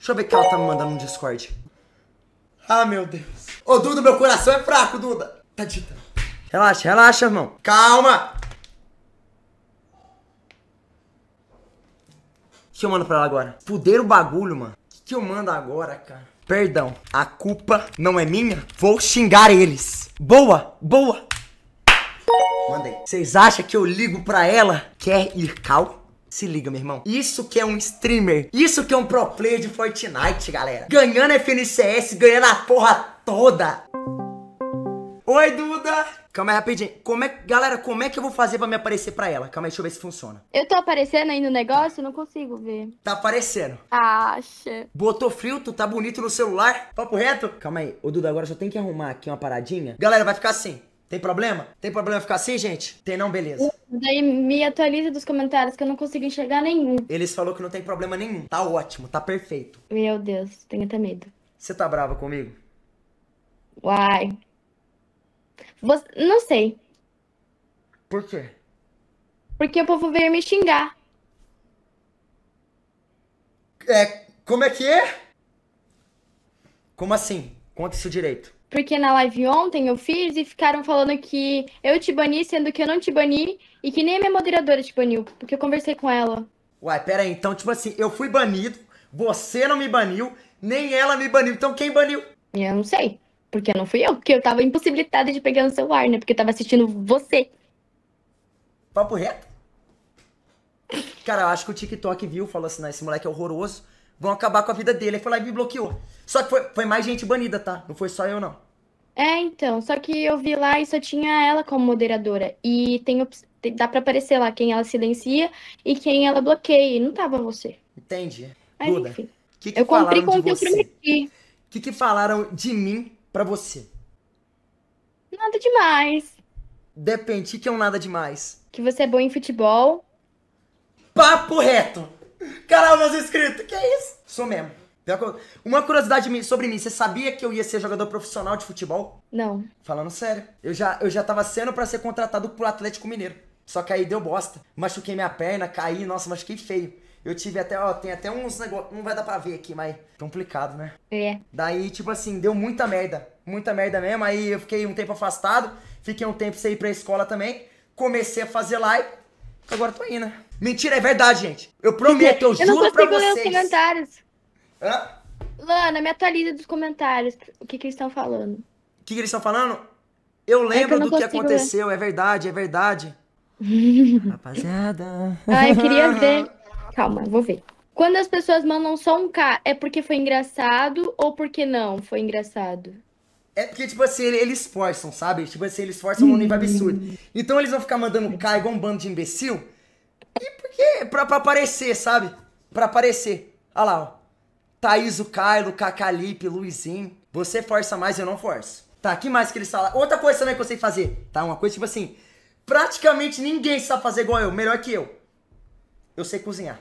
Deixa eu ver o que ela tá me mandando no Discord. Ah, meu Deus. Ô, Duda, meu coração é fraco, Duda. Tadita. Tá relaxa, relaxa, irmão. Calma. O que eu mando pra ela agora? Fuder o bagulho, mano. O que eu mando agora, cara? Perdão, a culpa não é minha? Vou xingar eles. Boa, boa. Mandei. Vocês acham que eu ligo pra ela? Quer ir cal? Se liga, meu irmão. Isso que é um streamer. Isso que é um pro player de Fortnite, galera. Ganhando FNCS, ganhando a porra toda. Oi, Duda! Calma aí, rapidinho. Como é, galera, como é que eu vou fazer pra me aparecer pra ela? Calma aí, deixa eu ver se funciona. Eu tô aparecendo aí no negócio? Não consigo ver. Tá aparecendo. Acha. Botou filtro, tá bonito no celular? Papo reto? Calma aí. Ô, Duda, agora só tem que arrumar aqui uma paradinha. Galera, vai ficar assim. Tem problema? Tem problema ficar assim, gente? Tem não, beleza. Daí me atualiza dos comentários que eu não consigo enxergar nenhum. Eles falou que não tem problema nenhum. Tá ótimo, tá perfeito. Meu Deus, tenho até medo. Você tá brava comigo? Uai. Você... Não sei. Por quê? Porque o povo veio me xingar. É, como é que é? Como assim? Conta isso direito porque na live ontem eu fiz e ficaram falando que eu te bani, sendo que eu não te bani e que nem a minha moderadora te baniu, porque eu conversei com ela. Uai, pera aí, então, tipo assim, eu fui banido, você não me baniu, nem ela me baniu, então quem baniu? Eu não sei, porque não fui eu, porque eu tava impossibilitada de pegar no celular, né? Porque eu tava assistindo você. Papo reto? Cara, eu acho que o TikTok viu, falou assim, né, esse moleque é horroroso, Vão acabar com a vida dele. Aí foi lá e me bloqueou. Só que foi, foi mais gente banida, tá? Não foi só eu, não. É, então. Só que eu vi lá e só tinha ela como moderadora. E tem dá pra aparecer lá quem ela silencia e quem ela bloqueia. E não tava você. Entendi. Mas, Duda, enfim. Que que eu cumpri com o que eu prometi. O que, que falaram de mim pra você? Nada demais. Depende, o que é um nada demais? Que você é bom em futebol. Papo reto! Caralho, meus inscritos, que é isso? Sou mesmo. Uma curiosidade sobre mim, você sabia que eu ia ser jogador profissional de futebol? Não. Falando sério, eu já, eu já tava sendo para ser contratado pro Atlético Mineiro. Só que aí deu bosta. Machuquei minha perna, caí, nossa, machuquei feio. Eu tive até, ó, tem até uns negócios, não vai dar pra ver aqui, mas complicado, né? É. Daí, tipo assim, deu muita merda. Muita merda mesmo. Aí eu fiquei um tempo afastado, fiquei um tempo sem ir pra escola também. Comecei a fazer live, agora tô aí, né? Mentira, é verdade, gente. Eu prometo, eu, eu juro pra vocês. Eu não consigo ler os comentários. Hã? Lana, me atualiza dos comentários. O que, que eles estão falando? O que, que eles estão falando? Eu lembro é que eu do que aconteceu, é verdade, é verdade. Rapaziada. Ah, eu queria ver. Calma, vou ver. Quando as pessoas mandam só um K, é porque foi engraçado ou porque não foi engraçado? É porque, tipo assim, eles forçam, sabe? Tipo assim, eles forçam num nível absurdo. Então eles vão ficar mandando K igual um bando de imbecil e por pra, pra aparecer, sabe? Pra aparecer. Olha lá, ó. Thaís, o Caio, Cacalipe, Luizinho. Você força mais, eu não forço. Tá, que mais que eles falam? Outra coisa também que eu sei fazer, tá? Uma coisa tipo assim, praticamente ninguém sabe fazer igual eu, melhor que eu. Eu sei cozinhar.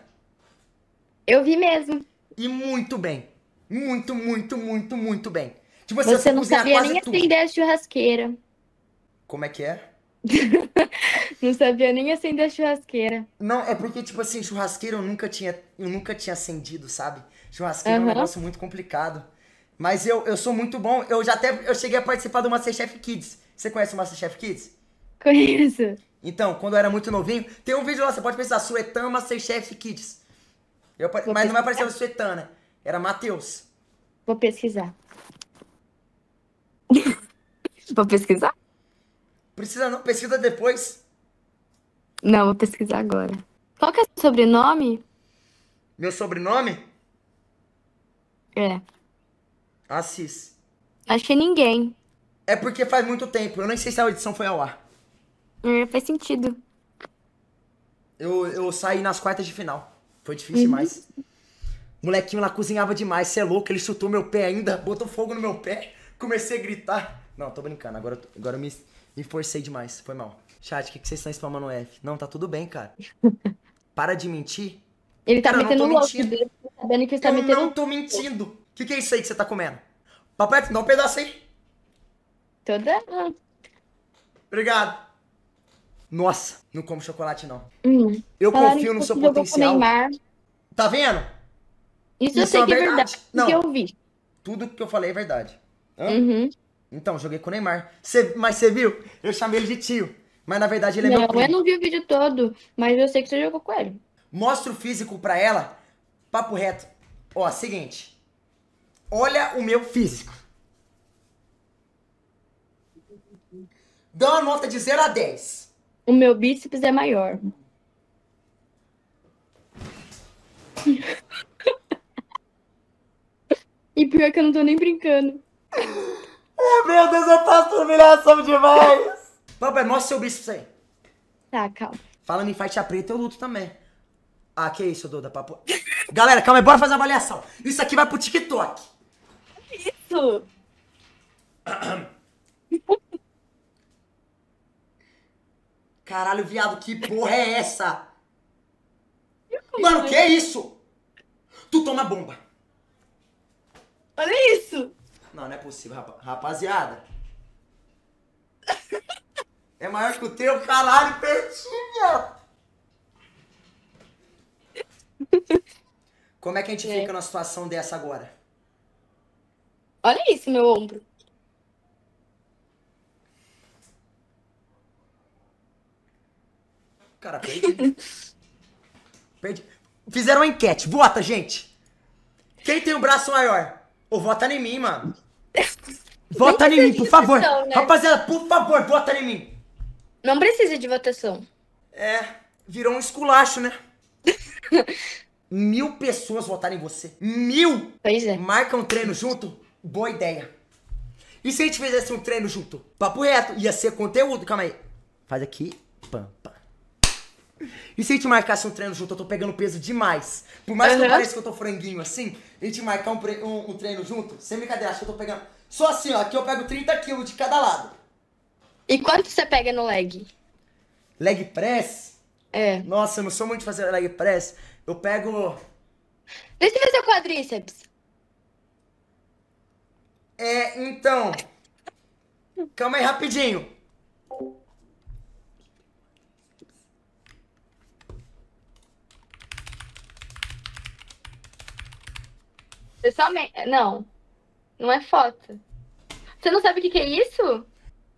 Eu vi mesmo. E muito bem. Muito, muito, muito, muito bem. Tipo assim, Você não sabia nem tudo. acender a churrasqueira. Como é que é? Não sabia nem acender a churrasqueira. Não, é porque, tipo assim, churrasqueira eu nunca tinha, eu nunca tinha acendido, sabe? Churrasqueira uhum. é um negócio muito complicado. Mas eu, eu sou muito bom. Eu já até eu cheguei a participar do Masterchef Kids. Você conhece o Masterchef Kids? Conheço. Então, quando eu era muito novinho, tem um vídeo lá, você pode pensar, Suetan Masterchef Kids. Eu, mas pesquisar. não aparecer a Suetana, né? era Matheus. Vou pesquisar. Vou pesquisar? Precisa não, pesquisa depois. Não, vou pesquisar agora. Qual que é o sobrenome? Meu sobrenome? É. Assis. Achei ninguém. É porque faz muito tempo. Eu nem sei se a edição foi ao ar. É, faz sentido. Eu, eu saí nas quartas de final. Foi difícil uhum. demais. O molequinho lá cozinhava demais. Você é louco? Ele chutou meu pé ainda, botou fogo no meu pé. Comecei a gritar. Não, tô brincando. Agora, agora eu me, me forcei demais. Foi mal. Chat, o que, que vocês estão spamando F? Não, tá tudo bem, cara. Para de mentir. Ele tá cara, metendo o louco dele, tá sabendo que ele tá eu metendo... Eu não tô mentindo. O que, que é isso aí que você tá comendo? Papai, dá um pedaço aí. Toda... Obrigado. Nossa, não como chocolate, não. Hum. Eu confio no seu potencial. Tá vendo? Isso, isso eu é sei é que verdade. é verdade. Não. Que eu vi. Tudo que eu falei é verdade. Hã? Uhum. Então, joguei com o Neymar. Cê, mas você viu? Eu chamei ele de tio. Mas na verdade ele é não, meu primo. eu não vi o vídeo todo, mas eu sei que você jogou com ele. Mostra o físico pra ela, papo reto. Ó, seguinte. Olha o meu físico. Dá uma nota de 0 a 10. O meu bíceps é maior. e pior que eu não tô nem brincando. Meu Deus, eu passo humilhação demais! Papai, é mostra seu bíceps aí. Tá, calma. Falando em faixa preta, eu luto também. Ah, que isso, Duda, papo. Galera, calma aí, bora fazer a avaliação. Isso aqui vai pro TikTok. Isso! Caralho, viado, que porra é essa? Mano, é que é isso? Tu toma bomba. Olha isso! Não, não é possível, rapaziada. É maior que o teu, caralho, pertinho! Como é que a gente é. fica numa situação dessa agora? Olha isso, meu ombro. Cara, perdi. perdi. Fizeram uma enquete. Vota, gente. Quem tem o braço maior? Ou vota em mim, mano. Vota em mim, por favor. Né? Rapaziada, por favor, vota em mim. Não precisa de votação. É, virou um esculacho, né? Mil pessoas votaram em você. Mil! Pois é. Marcam um treino junto? Boa ideia. E se a gente fizesse um treino junto? Papo reto, ia ser conteúdo. Calma aí. Faz aqui. pampa. E se a gente marcasse um treino junto? Eu tô pegando peso demais. Por mais uhum. que eu pareça que eu tô franguinho assim, a gente marcar um, um, um treino junto, sem brincadeira, acho que eu tô pegando. Só assim, ó, aqui eu pego 30 quilos de cada lado. E quanto você pega no leg? Leg press? É. Nossa, eu não sou muito de fazer leg press. Eu pego. Deixa eu ver seu quadríceps. É, então. Calma aí, rapidinho. Pessoalmente. Não. Não é foto. Você não sabe o que, que é isso?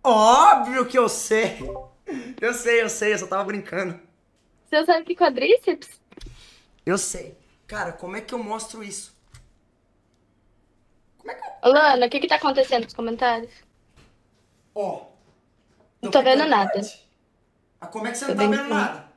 Óbvio que eu sei! Eu sei, eu sei, eu só tava brincando. Você sabe que é quadríceps? Eu sei. Cara, como é que eu mostro isso? Como é que eu... Lana, o que que tá acontecendo nos comentários? Ó. Oh, não tô vendo nada. Ah, como é que você tô não tá vendo, vendo nada?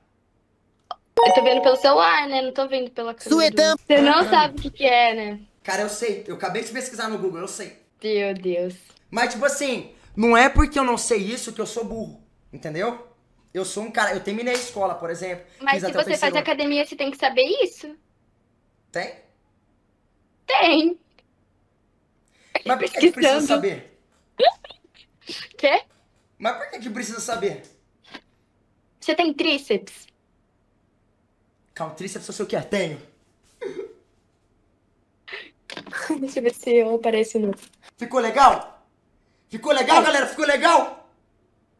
Eu tô vendo pelo celular, né? Não tô vendo pela câmera. Você não ah, sabe o que, que é, né? Cara, eu sei. Eu acabei de pesquisar no Google, eu sei. Meu Deus. Mas, tipo assim, não é porque eu não sei isso que eu sou burro, entendeu? Eu sou um cara, eu terminei a escola, por exemplo. Mas se você faz ano. academia, você tem que saber isso. Tem? Tem. Mas por que, que precisa saber? Quê? Mas por que, que precisa saber? Você tem tríceps? Calma, tríceps eu sei o que é. Tenho. Deixa eu ver se eu apareço no. Ficou legal? Ficou legal, galera? Ficou legal?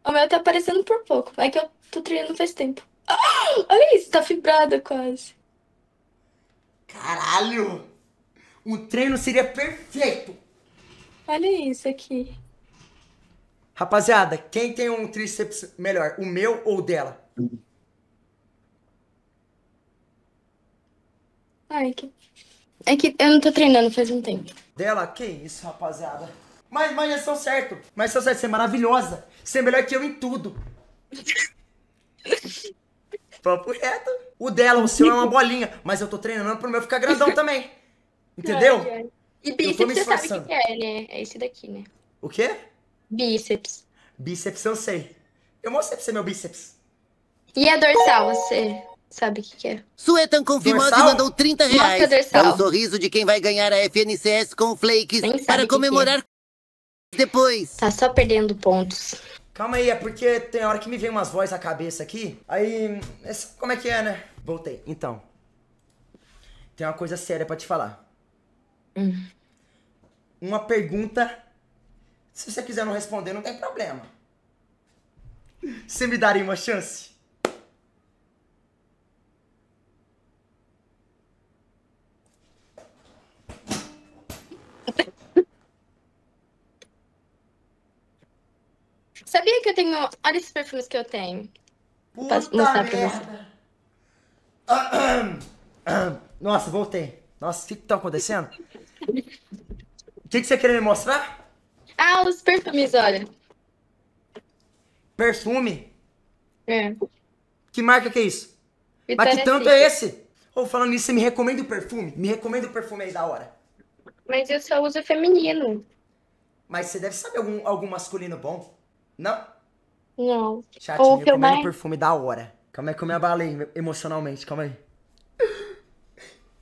O meu tá aparecendo por pouco. É que eu tô treinando faz tempo. Ah, olha isso, tá fibrada quase. Caralho! Um treino seria perfeito! Olha isso aqui. Rapaziada, quem tem um tríceps melhor, o meu ou o dela? Ai, que... É que eu não tô treinando faz um tempo. Dela? Que isso, rapaziada. Mas, mas é são estão certo. Mas estão é certo, você é maravilhosa. Você é melhor que eu em tudo. Papo reto. O dela, o seu é uma bolinha. Mas eu tô treinando pro meu ficar grandão também. Entendeu? E bíceps você sabe o que é, né? É esse daqui, né? O quê? Bíceps. Bíceps eu sei. Eu mostrei pra você meu bíceps. E a dorsal, você sabe o que, é? Suetan confirmou dorsal? mandou 30 reais. Mostra dorsal. É o sorriso de quem vai ganhar a FNCS com flakes para é. comemorar que depois. Tá só perdendo pontos. Calma aí, é porque tem hora que me vem umas vozes à cabeça aqui. Aí, como é que é, né? Voltei. Então, tem uma coisa séria para te falar. Hum. Uma pergunta. Se você quiser não responder, não tem problema. Você me daria uma chance? Sabia que eu tenho. Olha esses perfumes que eu tenho. Puta merda. pra você. Nossa, voltei. Nossa, o que, que tá acontecendo? O que, que você quer me mostrar? Ah, os perfumes, olha. Perfume? É. Que marca que é isso? Vitória Mas que tanto é esse? Ou oh, falando nisso, você me recomenda o perfume? Me recomenda o perfume aí da hora. Mas eu só uso feminino. Mas você deve saber algum, algum masculino bom. Não? Não. Chatinho, eu comendo mais... perfume da hora. Calma aí que eu me abalei emocionalmente, calma aí.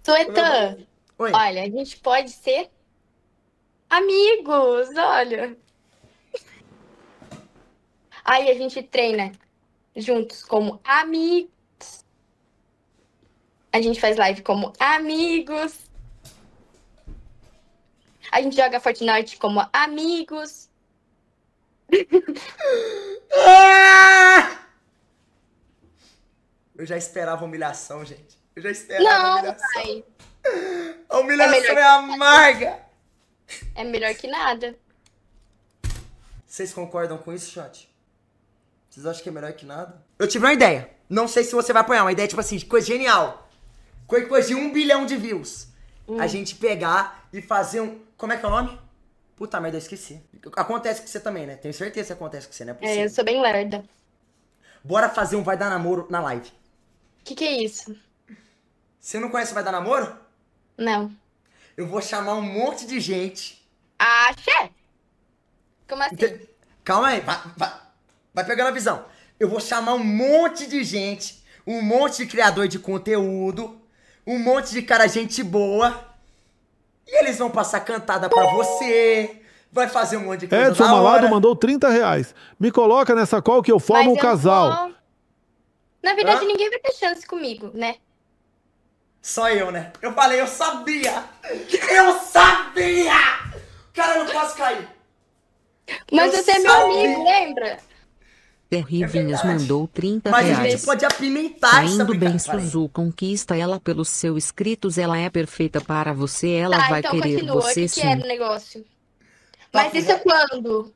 Tuetã, Oi. olha, a gente pode ser amigos, olha. Aí a gente treina juntos como amigos. A gente faz live como amigos. A gente joga Fortnite como amigos. Ah! Eu já esperava humilhação, gente. Eu já esperava não, humilhação. Pai. A humilhação é, é amarga. É melhor que nada. Vocês concordam com isso, chat? Vocês acham que é melhor que nada? Eu tive uma ideia. Não sei se você vai apoiar. Uma ideia, tipo assim, coisa genial. Coisa de um bilhão de views. Hum. A gente pegar e fazer um... Como é que é o nome? Puta merda, eu esqueci. Acontece com você também, né? Tenho certeza que acontece com você, né? É, eu sou bem lerda. Bora fazer um Vai Dar Namoro na live. O que, que é isso? Você não conhece o Vai Dar Namoro? Não. Eu vou chamar um monte de gente. Ah, Como assim? Calma aí, vai, vai, vai pegando a visão. Eu vou chamar um monte de gente, um monte de criador de conteúdo, um monte de cara gente boa e eles vão passar cantada pra você. Vai fazer um monte de coisa. Edson Malado mandou 30 reais. Me coloca nessa call que eu formo Mas um eu casal. Vou... Na verdade, Hã? ninguém vai ter chance comigo, né? Só eu, né? Eu falei, eu sabia! Eu sabia! Cara, eu não posso cair! Mas eu você sabia. é meu amigo, lembra? Walter Rivinhas é mandou 30 Mas reais. Mas a gente pode apimentar Ainda essa bem, Suzu conquista ela pelos seus escritos. Ela é perfeita para você. Ela tá, vai então querer continua. você que sim. Que é o negócio? Tá, Mas tá, isso é quando?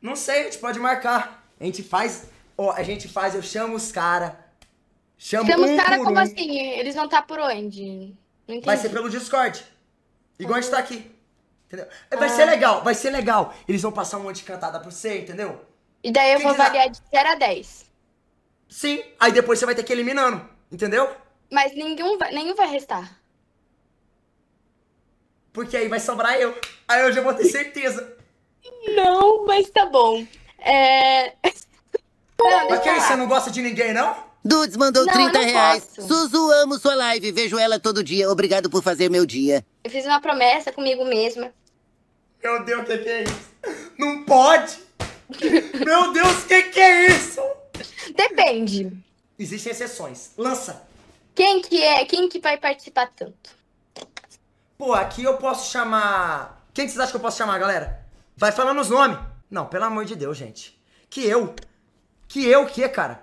Não sei, a gente pode marcar. A gente faz... Ó, a gente faz... Eu chamo os cara. Chamo Chama um os cara como um. assim? Eles vão estar tá por onde? Não Vai ser pelo Discord. Igual ah. a gente tá aqui. Entendeu? Vai ah. ser legal, vai ser legal. Eles vão passar um monte de cantada pra você, entendeu? E daí eu vou avaliar de 0 a 10. Sim, aí depois você vai ter que ir eliminando, entendeu? Mas nenhum, nenhum vai restar. Porque aí vai sobrar eu. Aí eu já vou ter certeza. Não, mas tá bom. É... Não, mas que você não gosta de ninguém, não? Dudes mandou não, 30 não reais. Posso. Suzu, amo sua live. Vejo ela todo dia. Obrigado por fazer meu dia. Eu fiz uma promessa comigo mesma. Meu Deus, o que é isso? Não pode! Meu Deus, o que, que é isso? Depende. Existem exceções. Lança. Quem que é? Quem que vai participar tanto? Pô, aqui eu posso chamar. Quem que vocês acham que eu posso chamar, galera? Vai falando os nomes. Não, pelo amor de Deus, gente. Que eu? Que eu o quê, cara?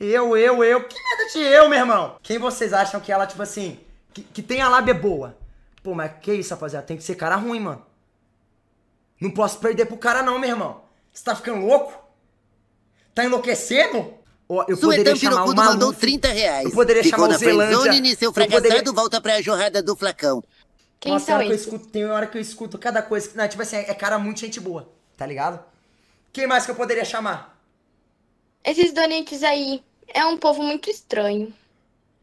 eu, eu, eu. Que merda de eu, meu irmão? Quem vocês acham que ela, tipo assim, que, que tem a lábia boa? Pô, mas que isso, rapaziada? Tem que ser cara ruim, mano. Não posso perder pro cara não, meu irmão. Você tá ficando louco? Tá enlouquecendo? Oh, eu Suetão poderia chamar mandou 30 reais. Eu poderia Ficou chamar na o Zelândia. seu fracassado poderia... volta pra jorrada do flacão. Quem Nossa, hora que eu escuto, tem hora que eu escuto cada coisa. não, tipo assim, é cara muito gente boa, tá ligado? Quem mais que eu poderia chamar? Esses donetes aí é um povo muito estranho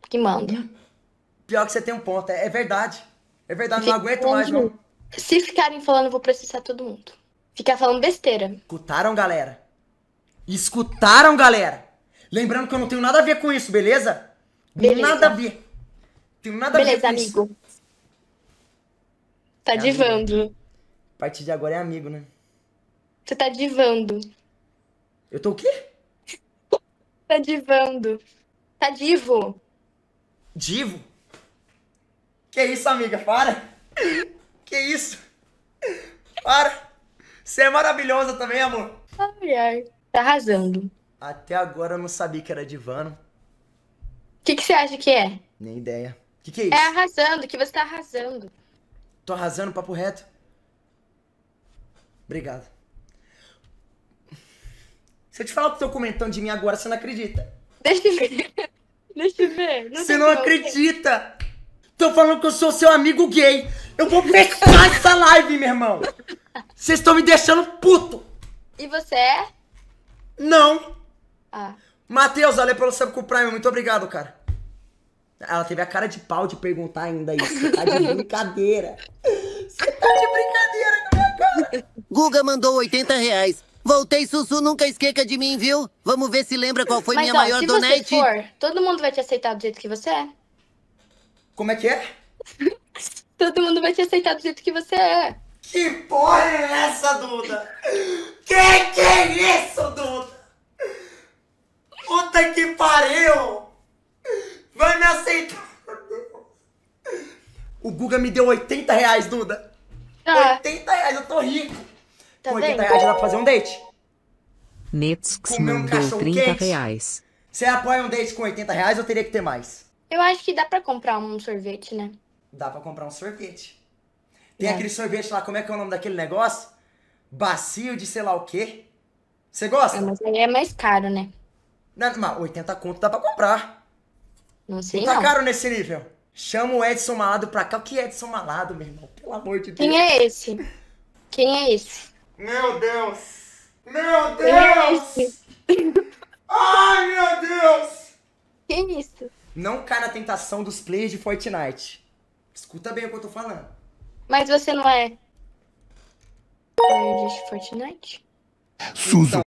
que manda. Pior que você tem um ponto, é, é verdade. É verdade, não aguento mais, mano. Se ficarem falando, vou processar todo mundo. Ficar falando besteira. Escutaram, galera? Escutaram, galera? Lembrando que eu não tenho nada a ver com isso, beleza? beleza. Nada a ver. Tenho nada beleza, a ver com amigo. isso. Tá é divando. Amigo. A partir de agora é amigo, né? Você tá divando. Eu tô o quê? tá divando. Tá divo. Divo? Que isso, amiga? Para! Que isso? Para! Você é maravilhosa também, amor. Ai, ai. Tá arrasando. Até agora eu não sabia que era divano. O que, que você acha que é? Nem ideia. O que, que é, é isso? É arrasando, que você tá arrasando. Tô arrasando, papo reto. Obrigado. Se eu te falar o que tô comentando de mim agora, você não acredita. Deixa eu ver. Deixa eu ver. Não você não acredita! Tô falando que eu sou seu amigo gay. Eu vou fechar essa live, meu irmão. Vocês estão me deixando puto. E você é? Não. Ah. Matheus, olha pelo sub com o Prime. Muito obrigado, cara. Ela teve a cara de pau de perguntar ainda isso. Você tá de brincadeira. Você tá de brincadeira com a minha cara. Guga mandou 80 reais. Voltei, Sussu, nunca esqueca de mim, viu? Vamos ver se lembra qual foi Mas, minha ó, maior se donate. Mas se você for, todo mundo vai te aceitar do jeito que você é. Como é que é? Todo mundo vai te aceitar do jeito que você é. Que porra é essa, Duda? Que que é isso, Duda? Puta que pariu! Vai me aceitar! O Guga me deu 80 reais, Duda! 80 tá. reais, eu tô rico! Tá Com 80 bem? reais dá pra fazer um date? Netsks mandou um 30 quente. reais. Você apoia um date com 80 reais ou teria que ter mais? Eu acho que dá para comprar um sorvete, né? Dá para comprar um sorvete. Tem é. aquele sorvete lá, como é que é o nome daquele negócio? Bacio de sei lá o quê. Você gosta? É, mas aí é mais caro, né? Não, mas 80 conto dá pra comprar. Não sei não. Tá não. caro nesse nível. Chama o Edson Malado pra cá. O que é Edson Malado, meu irmão? Pelo amor de Deus. Quem é esse? Quem é esse? Meu Deus! Meu Deus! É Ai, meu Deus! Que é isso? Não cai na tentação dos players de Fortnite. Escuta bem o que eu tô falando. Mas você não é player de Fortnite? Suzo então.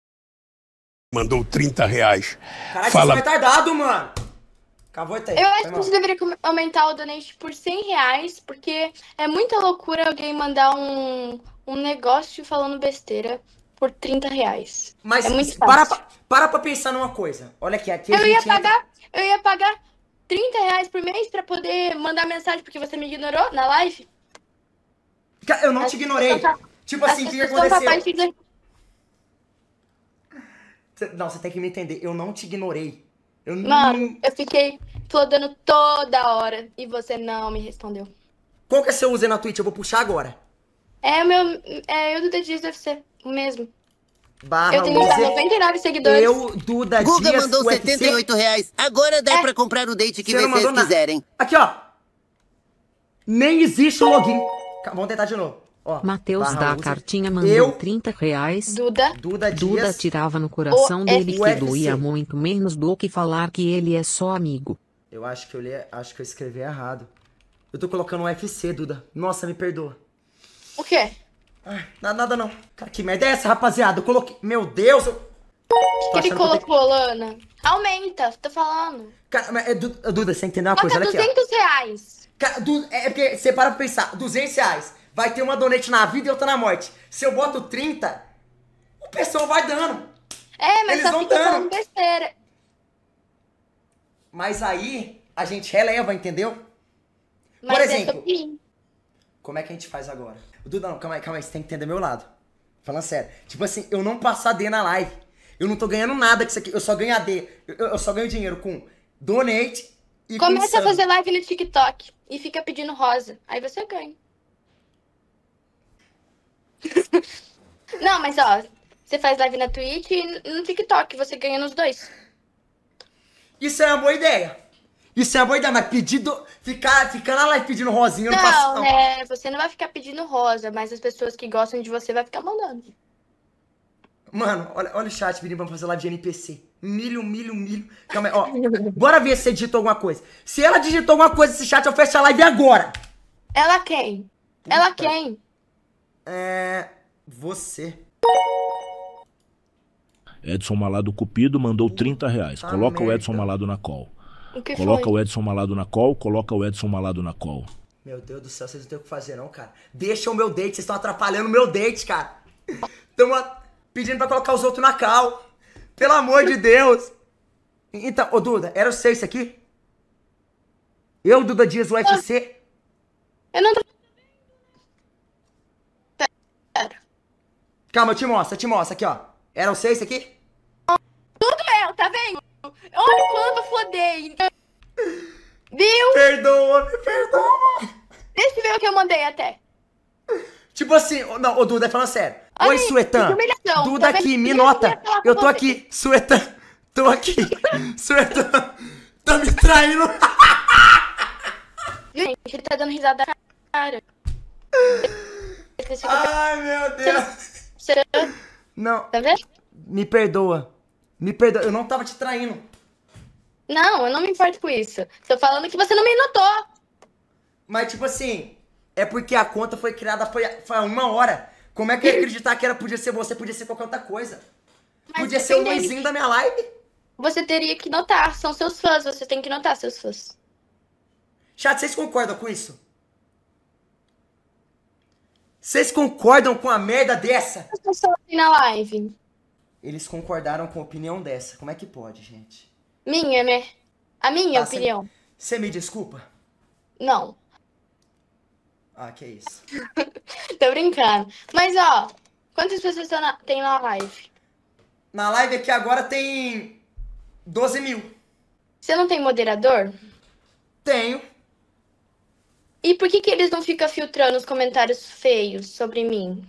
mandou 30 reais. Caralho, Fala... você é retardado, mano. Acabou tá até. Eu acho que você deveria aumentar o donate por 100 reais, porque é muita loucura alguém mandar um, um negócio falando besteira por 30 reais. Mas é muito fácil. Para, para pra pensar numa coisa. Olha aqui, aqui eu ia entra... pagar, Eu ia pagar 30 reais por mês pra poder mandar mensagem porque você me ignorou na live? Eu não as te ignorei. Tipo assim, o que, que aconteceu? Não, você tem que me entender. Eu não te ignorei. Eu Mano, não... eu fiquei flodando toda hora e você não me respondeu. Qual que é seu user na Twitch? Eu vou puxar agora. É o meu. É eu do The do UFC, o mesmo. Barra eu tenho 99 seguidores. Eu, Duda Guga Dias, mandou UFC. 78 reais. Agora dá é. pra comprar o date que Você vocês quiserem. Aqui, ó. Nem existe o login. Vamos tentar de novo. Matheus da cartinha mandou eu, 30 reais. Duda. Duda, Dias, Duda tirava no coração dele que doía muito menos do que falar que ele é só amigo. Eu acho que eu li, acho que eu escrevi errado. Eu tô colocando UFC, Duda. Nossa, me perdoa. O quê? Ai, nada, nada não. Cara, que merda é essa, rapaziada? Eu coloquei... Meu Deus, eu... O que, que ele colocou, que... Lana? Aumenta, tô falando. Cara, mas, é, é Duda, você entendeu que entender uma Bota coisa, olha 200 aqui, reais. Cara, du... É, é porque você para pra pensar, 200 reais. Vai ter uma donete na vida e outra na morte. Se eu boto 30, o pessoal vai dando. É, mas Eles só fica dando. besteira. Mas aí, a gente releva, entendeu? Mas Por é exemplo, como é que a gente faz agora? Duda, não, calma aí, calma aí, você tem que entender meu lado. Falando sério. Tipo assim, eu não passo AD na live. Eu não tô ganhando nada com isso aqui. Eu só ganho AD. Eu, eu só ganho dinheiro com donate e Começa com a fazer live no TikTok e fica pedindo rosa. Aí você ganha. não, mas ó, você faz live na Twitch e no TikTok, você ganha nos dois. Isso é uma boa ideia. Isso é amor da mas pedido. Ficar, ficar na live pedindo rosinha, não, eu não faço não. É, você não vai ficar pedindo rosa, mas as pessoas que gostam de você vai ficar mandando. Mano, olha, olha o chat pedindo pra fazer lá de NPC. Milho, milho, milho. Calma aí, ó. bora ver se digitou alguma coisa. Se ela digitou alguma coisa nesse chat, eu fecho a live agora. Ela quem? Ela quem? É. Você. Edson Malado Cupido mandou 30 reais. Coloca o Edson Malado na call. O que coloca foi? o Edson Malado na call, coloca o Edson Malado na call. Meu Deus do céu, vocês não tem o que fazer não, cara. Deixa o meu date, vocês estão atrapalhando o meu date, cara. Estamos pedindo pra colocar os outros na cal. Pelo amor de Deus. Então, ô Duda, era o seu isso aqui? Eu, Duda Dias, UFC? Eu não... Calma, eu te mostro, eu te mostro aqui, ó. Era o seu isso aqui? Tudo eu, tá vendo? Olha o quanto eu fodei. Viu? Perdoa, me perdoa. Deixa eu ver o que eu mandei até. Tipo assim, não, o Duda falando sério. Oi, Suetan. Duda tá aqui, me nota. Eu tô aqui, Suetan. Tô aqui. Suetan. Tá me traindo. Gente, ele tá dando risada cara. Ai, meu Deus. Não. Tá vendo? Me perdoa. Me perdoa, eu não tava te traindo. Não, eu não me importo com isso. Tô falando que você não me notou. Mas, tipo assim, é porque a conta foi criada foi, foi uma hora. Como é que eu ia acreditar que era, podia ser você, podia ser qualquer outra coisa? Mas podia ser o Luizinho da minha live? Você teria que notar, são seus fãs, você tem que notar seus fãs. Chato, vocês concordam com isso? Vocês concordam com a merda dessa? Eu sou assim na live eles concordaram com a opinião dessa. Como é que pode, gente? Minha, né? A minha ah, opinião. Você me... me desculpa? Não. Ah, que isso. Tô brincando. Mas, ó, quantas pessoas na... tem na live? Na live aqui agora tem 12 mil. Você não tem moderador? Tenho. E por que, que eles não ficam filtrando os comentários feios sobre mim?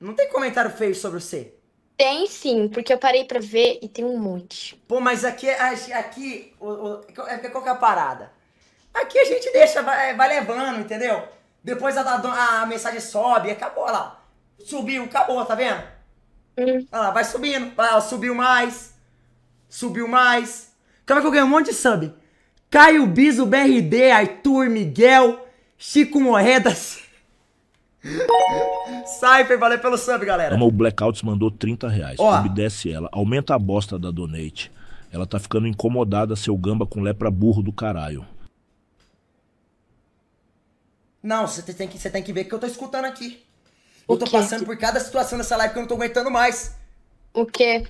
Não tem comentário feio sobre você. Tem sim, porque eu parei para ver e tem um monte. Pô, mas aqui, aqui, o, o, é, qual que é a parada? Aqui a gente deixa, vai, é, vai levando, entendeu? Depois a, a, a, mensagem sobe, acabou, olha lá. Subiu, acabou, tá vendo? Hum. Olha lá, vai subindo, lá, subiu mais, subiu mais. Calma é que eu ganhei um monte de sub. Caio Biso, BRD, Arthur, Miguel, Chico Moedas... Cypher, valeu pelo sub, galera. o Blackouts mandou 30 reais. Ó. Obedece ela. Aumenta a bosta da Donate. Ela tá ficando incomodada, seu gamba com lepra burro do caralho. Não, você tem que, você tem que ver que eu tô escutando aqui. Eu o tô quê? passando por cada situação nessa live que eu não tô aguentando mais. O quê?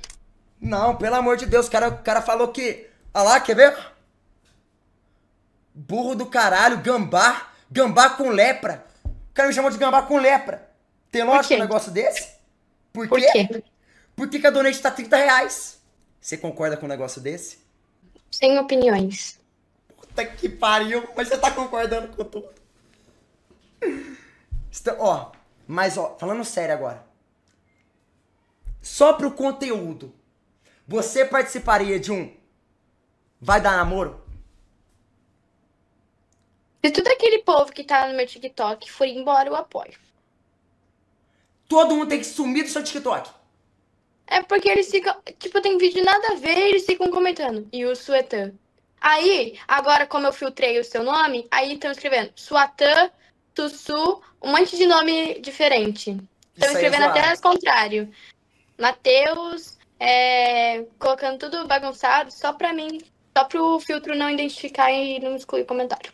Não, pelo amor de Deus, o cara, o cara falou que. Olha lá, quer ver? Burro do caralho, gambá. Gambá com lepra cara me chamou de gambá com lepra. Tem lógica um negócio desse? Por, Por quê? quê? Por que, que a donate tá 30 reais? Você concorda com um negócio desse? Sem opiniões. Puta que pariu, mas você tá concordando com tudo. Então, ó, mas ó, falando sério agora. Só pro conteúdo. Você participaria de um Vai dar namoro? Se tudo aquele povo que tá no meu TikTok for embora, eu apoio. Todo mundo tem que sumir do seu TikTok. É porque eles ficam. Tipo, tem vídeo nada a ver, eles ficam comentando. E o Suetan. Aí, agora, como eu filtrei o seu nome, aí estão escrevendo Suatan, Tussu, um monte de nome diferente. Estão é escrevendo é até as contrário. Mateus, é, colocando tudo bagunçado, só pra mim, só pro filtro não identificar e não excluir comentário.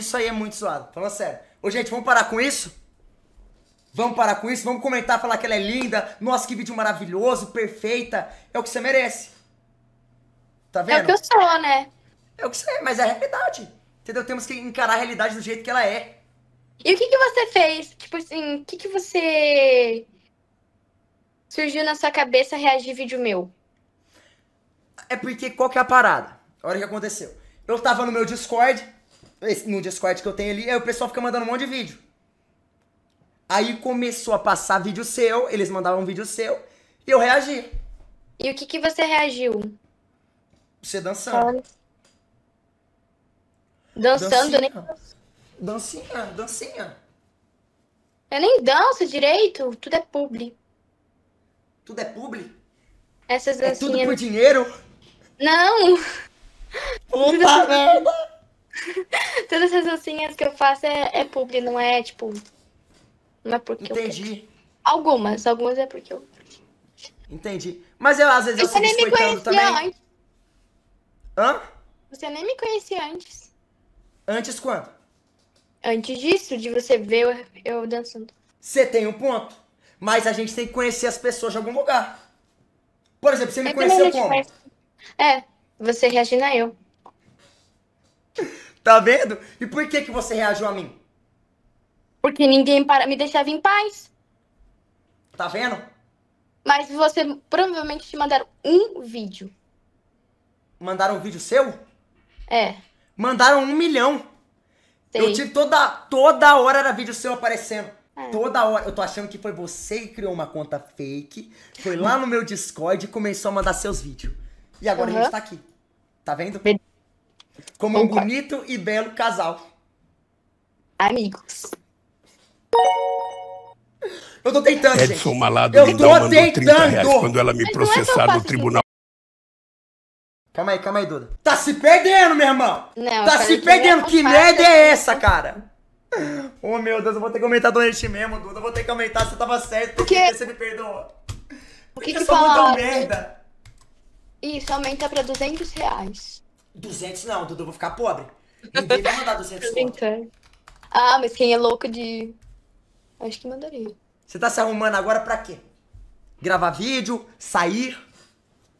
Isso aí é muito zoado, falando sério. Ô, gente, vamos parar com isso? Vamos parar com isso? Vamos comentar, falar que ela é linda. Nossa, que vídeo maravilhoso, perfeita. É o que você merece. Tá vendo? É o que eu sou, né? É o que você é, mas é a realidade. Entendeu? Temos que encarar a realidade do jeito que ela é. E o que, que você fez? Tipo assim, o que, que você. Surgiu na sua cabeça reagir vídeo meu? É porque qual que é a parada? Olha o que aconteceu. Eu tava no meu Discord, esse, no Discord que eu tenho ali, aí é, o pessoal fica mandando um monte de vídeo. Aí começou a passar vídeo seu, eles mandavam vídeo seu, e eu reagi. E o que que você reagiu? Você dançando. Então, dançando, dancinha. nem... Né? Dancinha, dancinha. Eu nem danço direito, tudo é publi. Tudo é publi? Essas dancinhas... É tudo por dinheiro? Não! É Puta merda! Todas as dancinhas que eu faço é, é publi, não é tipo. Não é porque Entendi. eu. Algumas, algumas é porque eu. Entendi. Mas eu, às vezes, eu, eu nem me conhecia também. antes. Hã? Você nem me conhecia antes. Antes quando? Antes disso, de você ver eu, eu dançando. Você tem um ponto. Mas a gente tem que conhecer as pessoas de algum lugar. Por exemplo, você me é eu conheceu como? Conhece. É, você reagindo a eu. Tá vendo? E por que, que você reagiu a mim? Porque ninguém para me deixava em paz. Tá vendo? Mas você provavelmente te mandaram um vídeo. Mandaram um vídeo seu? É. Mandaram um milhão. Sei. Eu tive toda, toda hora era vídeo seu aparecendo. É. Toda hora. Eu tô achando que foi você que criou uma conta fake, foi lá no meu Discord e começou a mandar seus vídeos. E agora uhum. a gente tá aqui. Tá vendo? Como um bonito e belo casal. Amigos. Eu tô tentando, Edson gente. Malado eu me tô dá tentando. quando ela me é processar é no tribunal. Calma aí, calma aí, Duda. Tá se perdendo, meu irmão. Não, tá se perdendo. Que, que merda é essa, cara? Oh, meu Deus, eu vou ter que aumentar doente mesmo, Duda. Eu vou ter que aumentar, você tava certo. Por que você me perdoa? O que, que, que, que fala? merda? Isso, aumenta pra 200 reais. 200 não, Dudu, eu vou ficar pobre. Ninguém vai mandar 200 conto. É. Ah, mas quem é louco de... Acho que mandaria. Você tá se arrumando agora pra quê? Gravar vídeo? Sair?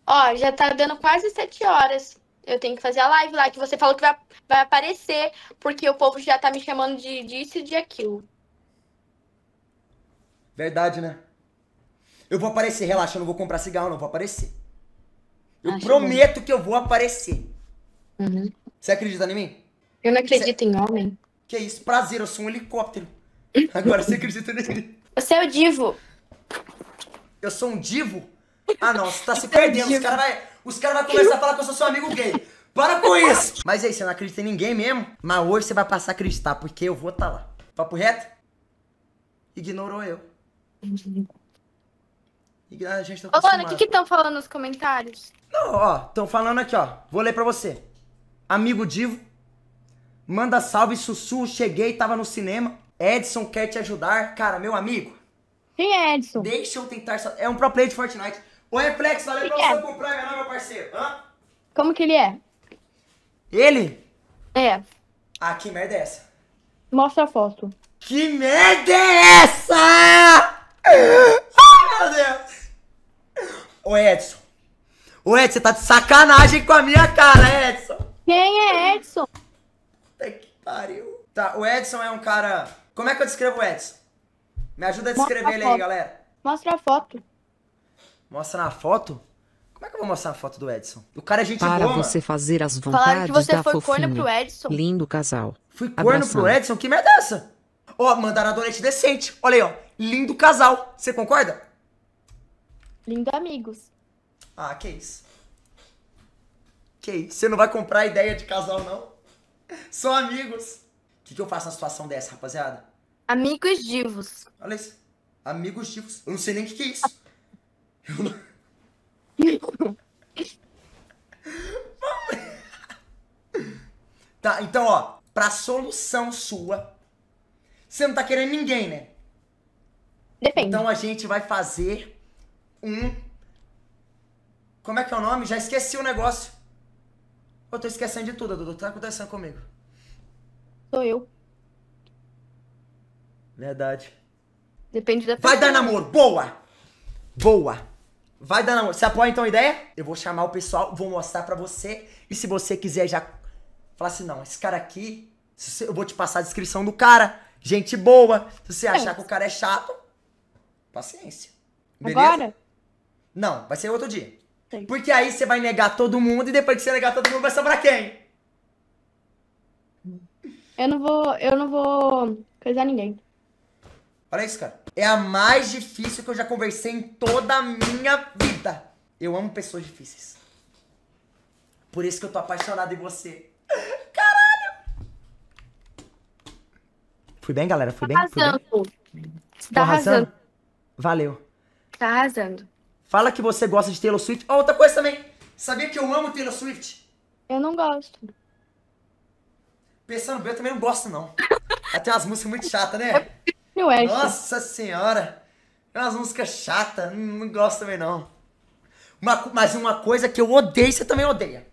Ó, já tá dando quase 7 horas. Eu tenho que fazer a live lá, que você falou que vai, vai aparecer, porque o povo já tá me chamando de disso e de aquilo. Verdade, né? Eu vou aparecer, relaxa, eu não vou comprar cigarro, não, vou aparecer. Eu Acho prometo bom. que eu vou aparecer. Uhum. Você acredita em mim? Eu não acredito em homem. Que isso? Prazer, eu sou um helicóptero. Agora você acredita nele. Você é o divo. Eu sou um divo? Ah, não, você tá se é perdendo. É os caras vão cara vai começar a falar que eu sou seu amigo gay. Para com isso! Mas aí, você não acredita em ninguém mesmo? Mas hoje você vai passar a acreditar, porque eu vou estar tá lá. Papo reto? Ignorou eu. Uhum. Ignorou a gente. Tá Ô, Lana, o que estão falando nos comentários? Não, ó, estão falando aqui, ó. Vou ler pra você. Amigo Divo. Manda salve, Sussu. Cheguei, tava no cinema. Edson quer te ajudar. Cara, meu amigo. Quem é Edson? Deixa eu tentar. É um pro player de Fortnite. O Reflex, valeu pra você comprar, meu meu parceiro. Hã? Como que ele é? Ele? É. Ah, que merda é essa? Mostra a foto. Que merda é essa? Ai, meu Deus. Ô, Edson. Ô, Edson, você tá de sacanagem com a minha cara, Edson. Quem é Edson? Puta que pariu. Tá, o Edson é um cara. Como é que eu descrevo o Edson? Me ajuda a descrever Mostra ele aí, galera. Mostra a foto. Mostra na foto? Como é que eu vou mostrar a foto do Edson? O cara é gente Para boa, você fazer as vontades Falaram que você da foi corno pro Edson. Lindo casal. Fui corno Abração. pro Edson? Que merda é essa? Ó, oh, mandaram adolescente decente. Olha aí, ó. Lindo casal. Você concorda? Lindo amigos. Ah, que isso. Que aí? É você não vai comprar ideia de casal, não? São amigos. O que, que eu faço na situação dessa, rapaziada? Amigos divos. Olha isso. Amigos divos. Eu não sei nem o que, que é isso. Eu não... tá, então, ó. Pra solução sua, você não tá querendo ninguém, né? Depende. Então a gente vai fazer um. Como é que é o nome? Já esqueci o negócio. Eu tô esquecendo de tudo, Dudu. O que tá acontecendo comigo? Sou eu. Verdade. Depende da Vai dar namoro! Boa! Boa! Vai dar namoro. Você apoia então a ideia? Eu vou chamar o pessoal, vou mostrar pra você. E se você quiser já falar assim, não, esse cara aqui, eu vou te passar a descrição do cara. Gente boa. Se você é. achar é. que o cara é chato, paciência. Beleza? Agora? Não, vai ser outro dia. Tem. Porque aí você vai negar todo mundo e depois que você negar todo mundo vai sobrar quem? Eu não vou, eu não vou coisar ninguém. Olha isso, cara. É a mais difícil que eu já conversei em toda a minha vida. Eu amo pessoas difíceis. Por isso que eu tô apaixonado em você. Caralho! Fui bem, galera? Fui tá bem? Arrasando. Fui bem? Tá arrasando. arrasando. Valeu. Tá arrasando. Fala que você gosta de Taylor Swift. Oh, outra coisa também. Sabia que eu amo Taylor Swift? Eu não gosto. Pensando bem, eu também não gosto, não. até tem umas músicas muito chatas, né? É eu acho. Nossa senhora. Tem umas músicas chatas. Não gosto também, não. Uma, mas uma coisa que eu odeio, você também odeia.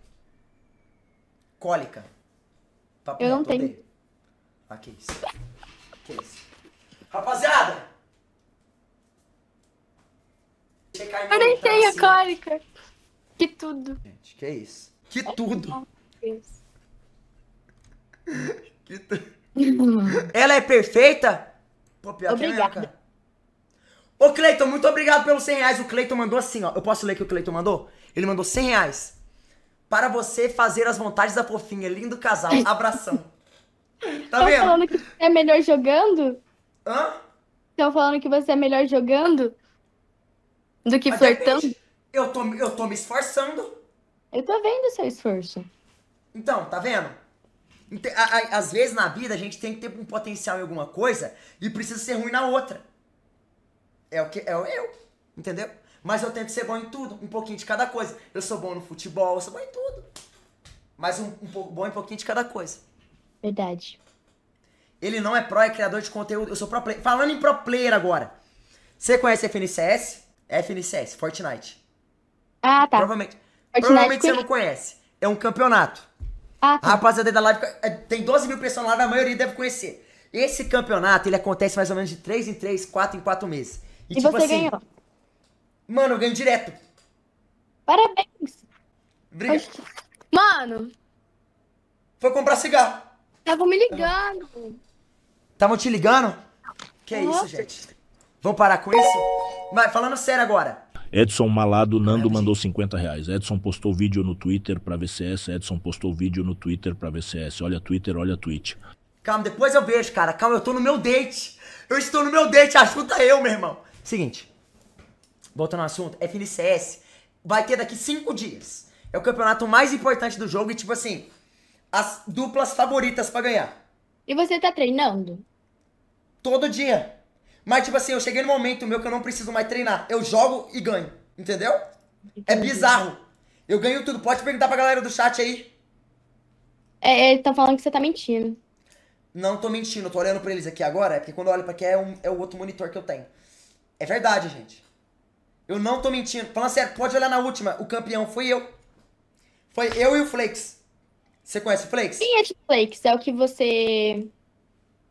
Cólica. Papo eu não tenho. Odeio. Ah, que isso. Que isso. Rapaziada! Eu nem tenho a cólica. Que tudo. Gente, que isso? Que tudo. É, é que tudo. Ela é perfeita? Pô, pior Obrigada. que Ô, Cleiton, muito obrigado pelos 100 reais. O Cleiton mandou assim, ó. Eu posso ler o que o Cleiton mandou? Ele mandou 100 reais. Para você fazer as vontades da fofinha. Lindo casal. Abração. Tá vendo? vendo? falando que é melhor jogando? Hã? Estão falando que você é melhor jogando? Do que flirtando? flertando? Eu tô, eu tô me esforçando. Eu tô vendo seu esforço. Então, tá vendo? Às vezes na vida a gente tem que ter um potencial em alguma coisa e precisa ser ruim na outra. É o que é o eu, entendeu? Mas eu tento ser bom em tudo, um pouquinho de cada coisa. Eu sou bom no futebol, eu sou bom em tudo. Mas um, um pouco bom em um pouquinho de cada coisa. Verdade. Ele não é pró, é criador de conteúdo. Eu sou pro player. Falando em pro player agora. Você conhece a FNCS? FNCS, Fortnite. Ah, tá. Provavelmente, Fortnite provavelmente você não conhece. É um campeonato. Ah, tá. A rapaziada é da live é, tem 12 mil pessoas lá, a maioria deve conhecer. Esse campeonato, ele acontece mais ou menos de 3 em 3, 4 em 4 meses. E, e tipo você assim, ganhou? Mano, eu ganho direto. Parabéns. Obrigado. Mano. Foi comprar cigarro. Estavam me ligando. Estavam te ligando? Que é isso, gente. Vamos parar com isso? Mas falando sério agora. Edson Malado Nando é mandou 50 reais. Edson postou vídeo no Twitter pra VCS. Edson postou vídeo no Twitter pra VCS. Olha Twitter, olha Twitch. Calma, depois eu vejo, cara. Calma, eu tô no meu date. Eu estou no meu date, ajuda eu, meu irmão. Seguinte. Voltando ao assunto, é FNCS vai ter daqui 5 dias. É o campeonato mais importante do jogo e, tipo assim, as duplas favoritas para ganhar. E você tá treinando? Todo dia. Mas, tipo assim, eu cheguei no momento meu que eu não preciso mais treinar. Eu jogo e ganho. Entendeu? É Entendi. É bizarro. Eu ganho tudo. Pode perguntar pra galera do chat aí. É, eles é, estão falando que você tá mentindo. Não tô mentindo, eu tô olhando pra eles aqui agora, é porque quando eu olho pra aqui é, um, é o outro monitor que eu tenho. É verdade, gente. Eu não tô mentindo. Falando sério, pode olhar na última. O campeão foi eu. Foi eu e o Flakes. Você conhece o Flakes? Quem é o Flakes? É o que você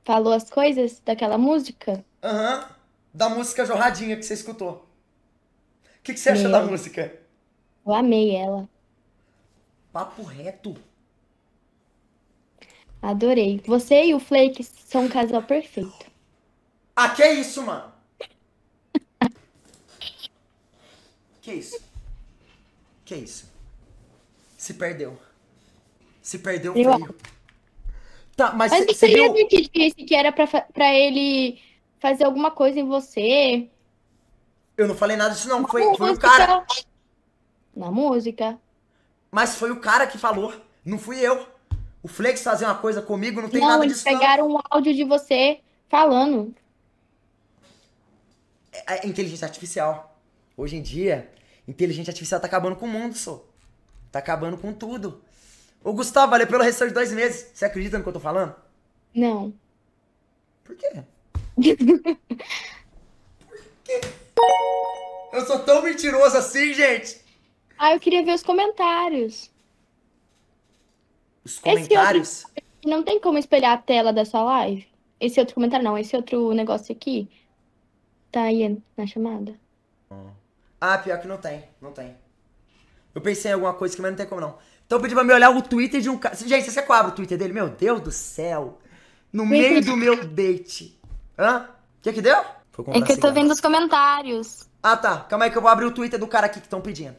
falou as coisas daquela música? Aham. Uhum. Da música Jorradinha que você escutou. O que, que você acha da música? Eu amei ela. Papo reto. Adorei. Você e o Flake são um casal perfeito. Ah, que é isso, mano? que isso? Que isso? Se perdeu. Se perdeu feio. Tá, mas você viu... que disse que era pra, pra ele fazer alguma coisa em você. Eu não falei nada disso, não. Foi, música, foi o cara. Na música. Mas foi o cara que falou. Não fui eu. O Flex fazer uma coisa comigo, não tem não, nada disso. Eles pegaram não. um áudio de você falando. É, é inteligência artificial. Hoje em dia, inteligência artificial tá acabando com o mundo, só. Tá acabando com tudo. Ô, Gustavo, valeu pela restante de dois meses. Você acredita no que eu tô falando? Não. Por quê? Eu sou tão mentiroso assim, gente! Ah, eu queria ver os comentários. Os comentários? Outro... Não tem como espelhar a tela da sua live? Esse outro comentário não, esse outro negócio aqui. Tá aí na chamada. Ah, ah pior que não tem, não tem. Eu pensei em alguma coisa que mas não tem como não. Então pedi pra me olhar o Twitter de um cara. Gente, você quer que o Twitter dele? Meu Deus do céu! No meio do meu date. Hã? O que que deu? é que eu tô vendo os comentários. Ah, tá. Calma aí que eu vou abrir o Twitter do cara aqui que estão pedindo.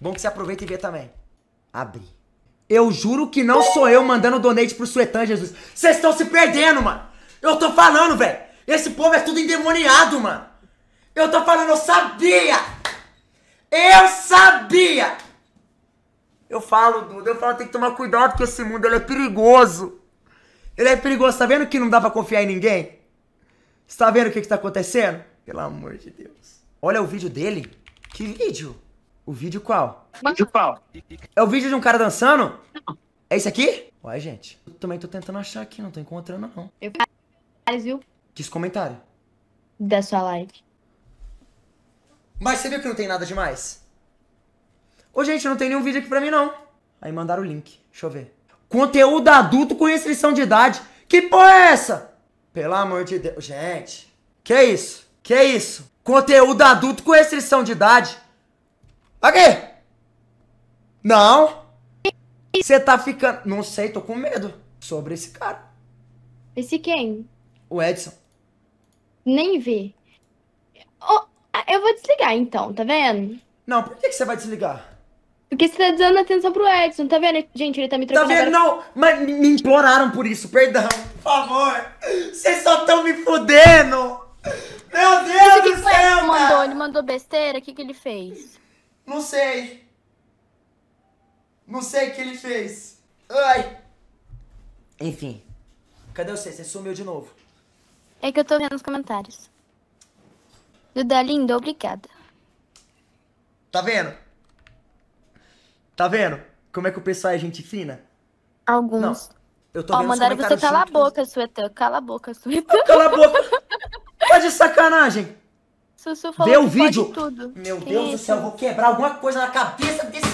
Bom que você aproveita e vê também. Abri. Eu juro que não sou eu mandando donate pro Suetan, Jesus. Vocês estão se perdendo, mano. Eu tô falando, velho. Esse povo é tudo endemoniado, mano. Eu tô falando, eu sabia. Eu sabia. Eu falo, Duda, eu falo, tem que tomar cuidado que esse mundo ele é perigoso. Ele é perigoso, tá vendo que não dá pra confiar em ninguém? Está vendo o que está acontecendo? Pelo amor de Deus. Olha o vídeo dele. Que vídeo? O vídeo qual? Vídeo qual? É o vídeo de um cara dançando? Não. É esse aqui? Ué, gente. Eu também tô tentando achar aqui, não tô encontrando, não. Eu viu? Diz comentário. Dá sua live. Mas você viu que não tem nada demais? Ô, gente, não tem nenhum vídeo aqui pra mim, não. Aí mandaram o link. Deixa eu ver. Conteúdo adulto com restrição de idade. Que porra é essa? Pelo amor de Deus. Gente, que isso? Que isso? Conteúdo adulto com restrição de idade. Aqui! Não! Você tá ficando. Não sei, tô com medo. Sobre esse cara. Esse quem? O Edson. Nem vi. Oh, eu vou desligar então, tá vendo? Não, por que você vai desligar? Porque você tá dando atenção pro Edson, tá vendo? Gente, ele tá me tá trocando. Tá vendo? Não, mas me imploraram por isso, perdão. Por favor, vocês só tão me fudendo. Meu Deus do que céu, mano. Mandou? Ele mandou besteira? O que, que ele fez? Não sei. Não sei o que ele fez. Ai. Enfim. Cadê você? Você sumiu de novo. É que eu tô vendo os comentários. Duda, lindo, obrigada. Tá vendo? Tá vendo? Como é que o pessoal é gente fina? Alguns. Não. Eu tô Ó, vendo mandaram você cala a boca, sua Suetã. Cala a boca, Suetã. Ah, cala a boca. tá de sacanagem. Sussu falou Vê o vídeo. tudo. Meu que Deus isso? do céu, eu vou quebrar alguma coisa na cabeça desse...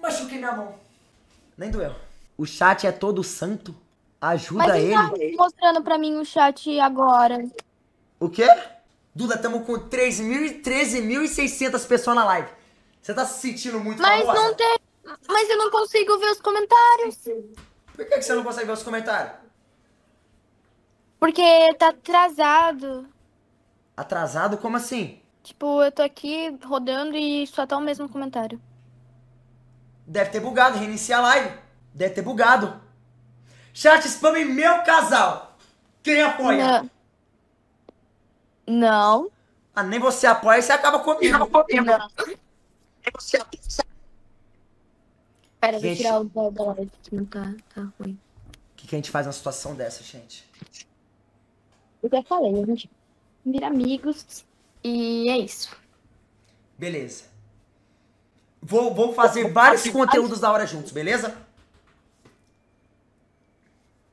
Machuquei minha mão. Nem doeu. O chat é todo santo. Ajuda Mas ele. Mas tá mostrando pra mim o chat agora. O quê? Duda, estamos com 13.600 pessoas na live. Você tá se sentindo muito Mas famosa? não tem. Mas eu não consigo ver os comentários. Por que, que você não consegue ver os comentários? Porque tá atrasado. Atrasado? Como assim? Tipo, eu tô aqui rodando e só tá o mesmo comentário. Deve ter bugado, reiniciar a live. Deve ter bugado. Chat spam em meu casal. Quem apoia? Não. Não. Ah, nem você apoia, você acaba comigo. Não, Não. Nem você apoia. Pera, vou tirar o pé da live, que não tá, tá ruim. O que, que a gente faz numa situação dessa, gente? Eu já falei, a né, gente vira amigos e é isso. Beleza. Vou, vou fazer vários conteúdos da hora juntos, beleza?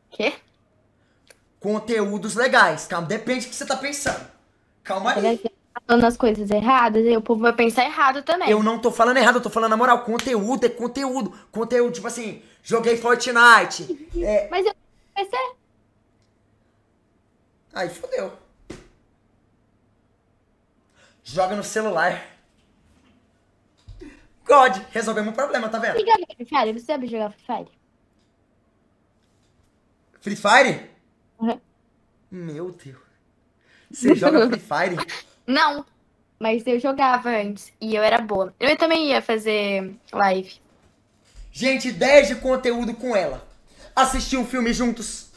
Quê? Conteúdos legais, calma. Depende do que você tá pensando. Calma aí. Falando as coisas erradas, e o povo vai pensar errado também. Eu não tô falando errado, eu tô falando na moral. Conteúdo é conteúdo. Conteúdo, tipo assim, joguei Fortnite. é... Mas eu PC. É. Aí fodeu. Joga no celular. God, resolvemos o problema, tá vendo? Liga Free Fire, você sabe jogar Free Fire? Free Fire? Uhum. Meu Deus. Você joga Free Fire? Não, mas eu jogava antes e eu era boa. Eu também ia fazer live. Gente, 10 de conteúdo com ela. Assistir um filme juntos.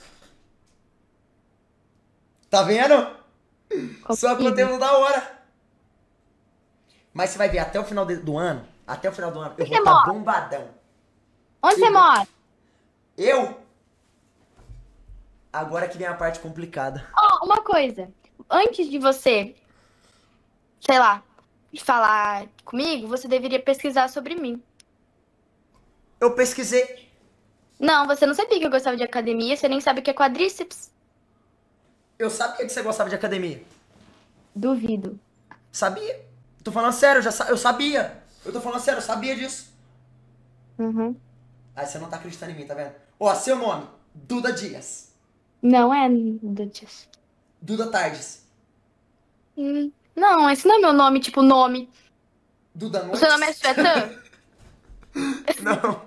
Tá vendo? Só conteúdo da hora. Mas você vai ver até o final do ano. Até o final do ano. Onde eu vou estar tá bombadão. Onde você mora? Eu? Agora que vem a parte complicada. Oh, uma coisa antes de você, sei lá, falar comigo, você deveria pesquisar sobre mim. Eu pesquisei. Não, você não sabia que eu gostava de academia, você nem sabe o que é quadríceps. Eu sabia é que você gostava de academia. Duvido. Sabia. Tô falando sério, eu, já sa eu sabia. Eu tô falando sério, eu sabia disso. Uhum. Aí você não tá acreditando em mim, tá vendo? Ó, seu nome, Duda Dias. Não é Duda Dias. Duda Tardes. Hum. não, esse não é meu nome, tipo, nome. Duda Noites? O seu nome é Svetan? não.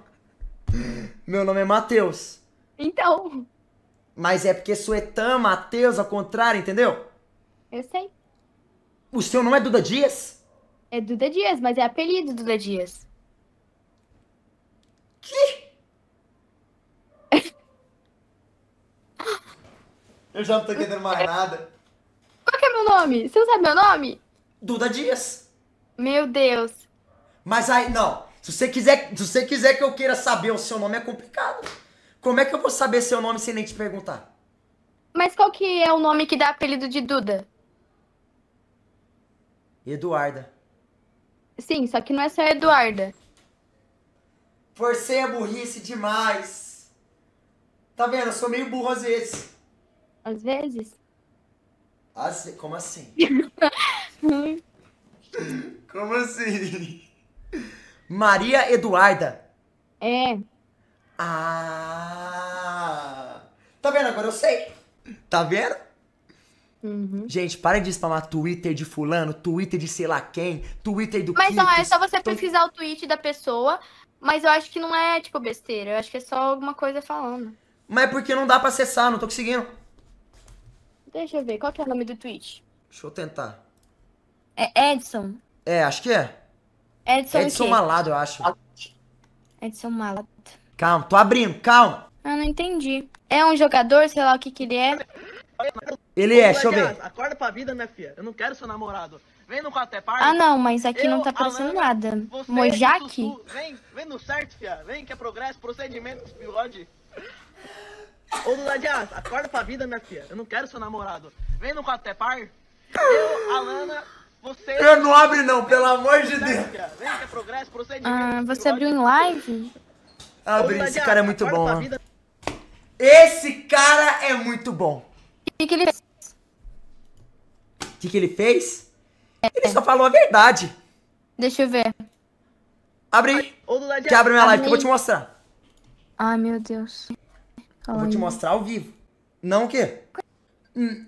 Meu nome é Matheus. Então. Mas é porque Suetan, Matheus, ao contrário, entendeu? Eu sei. O seu nome é Duda Dias? É Duda Dias, mas é apelido Duda Dias. Que? Eu já não tô entendendo mais nada. Qual que é meu nome? Você não sabe meu nome? Duda Dias. Meu Deus. Mas aí, não. Se você quiser, se você quiser que eu queira saber o seu nome, é complicado. Como é que eu vou saber seu nome sem nem te perguntar? Mas qual que é o nome que dá apelido de Duda? Eduarda. Sim, só que não é só Eduarda. Forcei a burrice demais. Tá vendo? Eu sou meio burro às vezes às vezes. As... Como assim? Como assim? Maria Eduarda. É. Ah! Tá vendo? Agora eu sei. Tá vendo? Uhum. Gente, para de spamar Twitter de fulano, Twitter de sei lá quem, Twitter do Mas não, é só você pesquisar o tweet da pessoa, mas eu acho que não é, tipo, besteira. Eu acho que é só alguma coisa falando. Mas é porque não dá pra acessar, não tô conseguindo. Deixa eu ver, qual que é o nome do tweet? Deixa eu tentar. É Edson. É, acho que é. Edson, Edson Malado, eu acho. Edson Malado. Calma, tô abrindo, calma. Ah, não entendi. É um jogador, sei lá o que que ele é. Ele é, deixa eu ver. Acorda pra vida, minha filha. Eu não quero seu namorado. Vem no Quarto é Party. Ah, não, mas aqui eu, não tá aparecendo nada. Mojac? Vem, vem no certo, filha. Vem que é progresso, procedimentos, pilote. Ô, Dona Dias, acorda pra vida, minha filha. Eu não quero seu namorado. Vem no quarto é par. Eu, Alana, você... Eu não abri não, pelo amor de Deus. É ah, você abriu em live? Abre, esse cara é muito bom. Esse cara é muito bom. O que, que ele fez? O que, que ele fez? Ele só falou a verdade. Deixa eu ver. Abre Que abre minha live, que eu vou te mostrar. Ai, ah, meu Deus. Eu vou te mostrar ao vivo. Não o quê? Hum.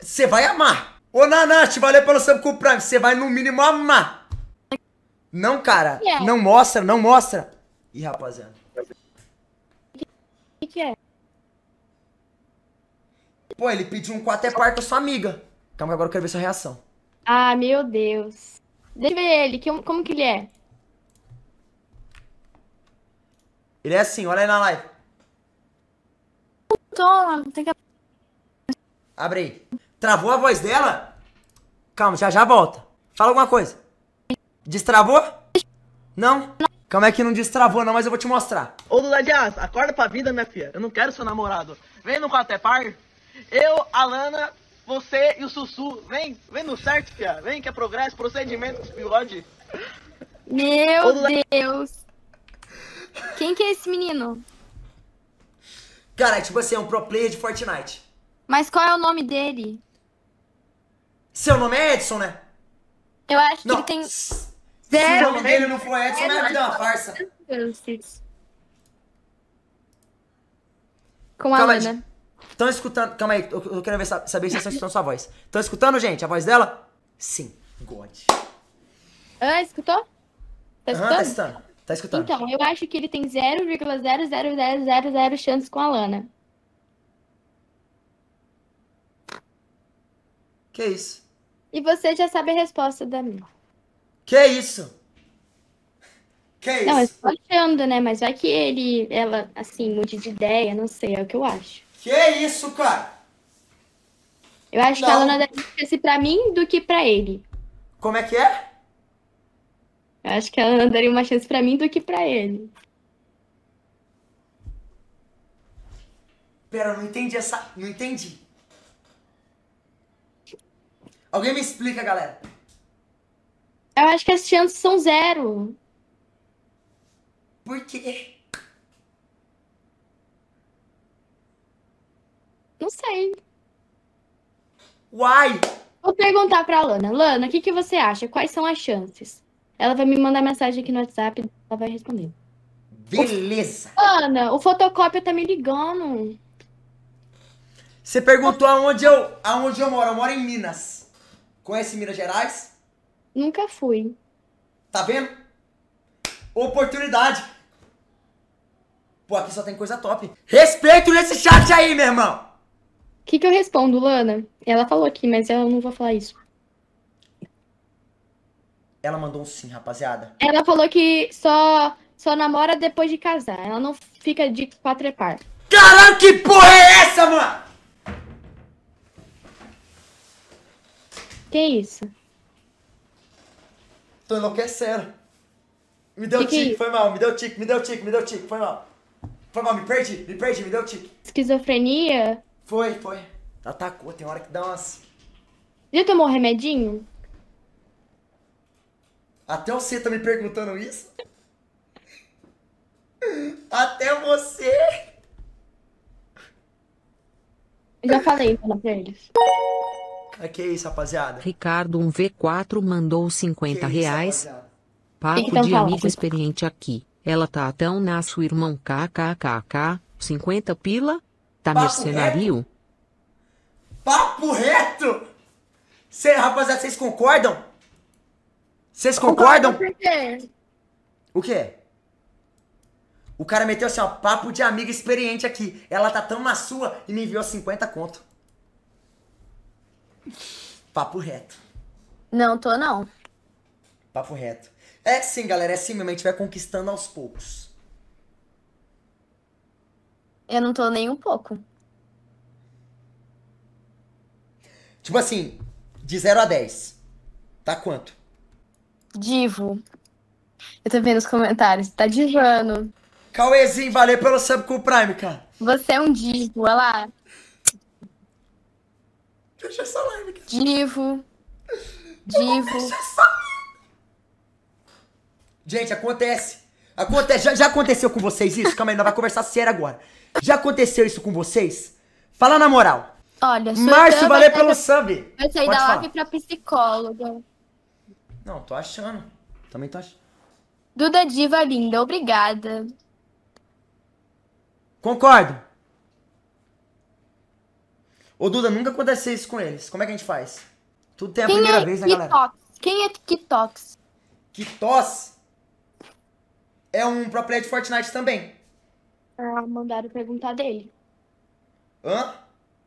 Você vai amar. Ô, Nanate, valeu pelo Samco Prime. Você vai, no mínimo, amar. Não, cara. É. Não mostra, não mostra. Ih, rapaziada. O que é? Pô, ele pediu um 4 é par sua amiga. Calma então, agora eu quero ver sua reação. Ah, meu Deus. Deixa eu ver ele. Que, como que ele é? Ele é assim, olha aí na live tô. Tem que... Abre aí. Travou a voz dela? Calma, já já volta. Fala alguma coisa. Destravou? Não? Calma é que não destravou não, mas eu vou te mostrar. Ô Luladias, acorda pra vida, minha filha. Eu não quero seu namorado. Vem no quarto é par. Eu, Alana, você e o Sussu. Vem, vem no certo, filha. Vem que é progresso, procedimento com os bigode. Meu Deus. Quem que é esse menino? Cara, é tipo assim, é um pro player de Fortnite. Mas qual é o nome dele? Seu nome é Edson, né? Eu acho não. que ele tem. Zero. Se o nome dele não for Edson, minha vida é uma farsa. Com a Ana. Estão escutando. Calma aí, eu quero ver, saber se vocês estão escutando sua voz. Estão escutando, gente? A voz dela? Sim. God. Ah, escutou? Tá escutando? tá escutando. Tá escutando? Então, eu acho que ele tem 0,00000 chances com a Lana. Que isso? E você já sabe a resposta da minha. Que isso? Que isso? Não, eu estou achando, né? Mas vai que ele, ela, assim, mude de ideia, não sei, é o que eu acho. Que isso, cara? Eu acho não. que a Lana deve ser pra mim do que pra ele. Como é que é? Eu acho que ela daria uma chance para mim do que para ele. Pera, não entendi essa. Não entendi. Alguém me explica, galera. Eu acho que as chances são zero. Por quê? Não sei. Uai! Vou perguntar pra Lana. Lana, o que, que você acha? Quais são as chances? Ela vai me mandar mensagem aqui no WhatsApp, ela vai responder. Beleza! Lana, Ana, o fotocópia tá me ligando. Você perguntou aonde eu, aonde eu moro. Eu moro em Minas. Conhece Minas Gerais? Nunca fui. Tá vendo? Oportunidade. Pô, aqui só tem coisa top. Respeito nesse chat aí, meu irmão! O que, que eu respondo, Lana? Ela falou aqui, mas eu não vou falar isso. Ela mandou um sim, rapaziada. Ela falou que só, só namora depois de casar. Ela não fica de quatro quatrepar. Caralho, que porra é essa, mano? Que isso? Tô enlouquecendo. Me deu que é tique, que foi mal, me deu tique, me deu tique, me deu tique, foi mal. Foi mal, me perdi, me perdi, me deu tique. Esquizofrenia? Foi, foi. Atacou, tem hora que dá umas. Já tomou remedinho? Até você tá me perguntando isso? Até você! Eu já falei pra eles. É isso, rapaziada. Ricardo um v 4 mandou 50 isso, reais. Rapaziada? Papo então, de fala. amigo experiente aqui. Ela tá tão na sua irmão kkkk. 50 pila? Tá Papo Reto. Papo reto! Cê, rapaziada, vocês concordam? Vocês concordam? o quê? O cara meteu assim, ó, papo de amiga experiente aqui. Ela tá tão na sua e me enviou 50 conto. Papo reto. Não tô, não. Papo reto. É sim, galera, é sim mesmo. A gente vai conquistando aos poucos. Eu não tô nem um pouco. Tipo assim, de 0 a 10. Tá quanto? Divo. Eu tô vendo os comentários. Tá divando. Cauêzinho, valeu pelo sub com o Prime, cara. Você é um divo, olha lá. Deixa essa live, cara. Divo. Divo. Essa... Gente, acontece. Acontece. Já, já aconteceu com vocês isso? Calma aí, nós vamos conversar sério agora. Já aconteceu isso com vocês? Fala na moral. Olha, Márcio, valeu pelo sub. Vai sair Pode da live falar. pra psicóloga. Não, tô achando. Também tô achando. Duda Diva linda, obrigada. Concordo. Ô Duda, nunca aconteceu isso com eles. Como é que a gente faz? Tudo tem a Quem primeira é vez, né, galera? Kitox? Quem é Kitox? Kitos é um pro player de Fortnite também. Ah, mandaram perguntar dele. Hã?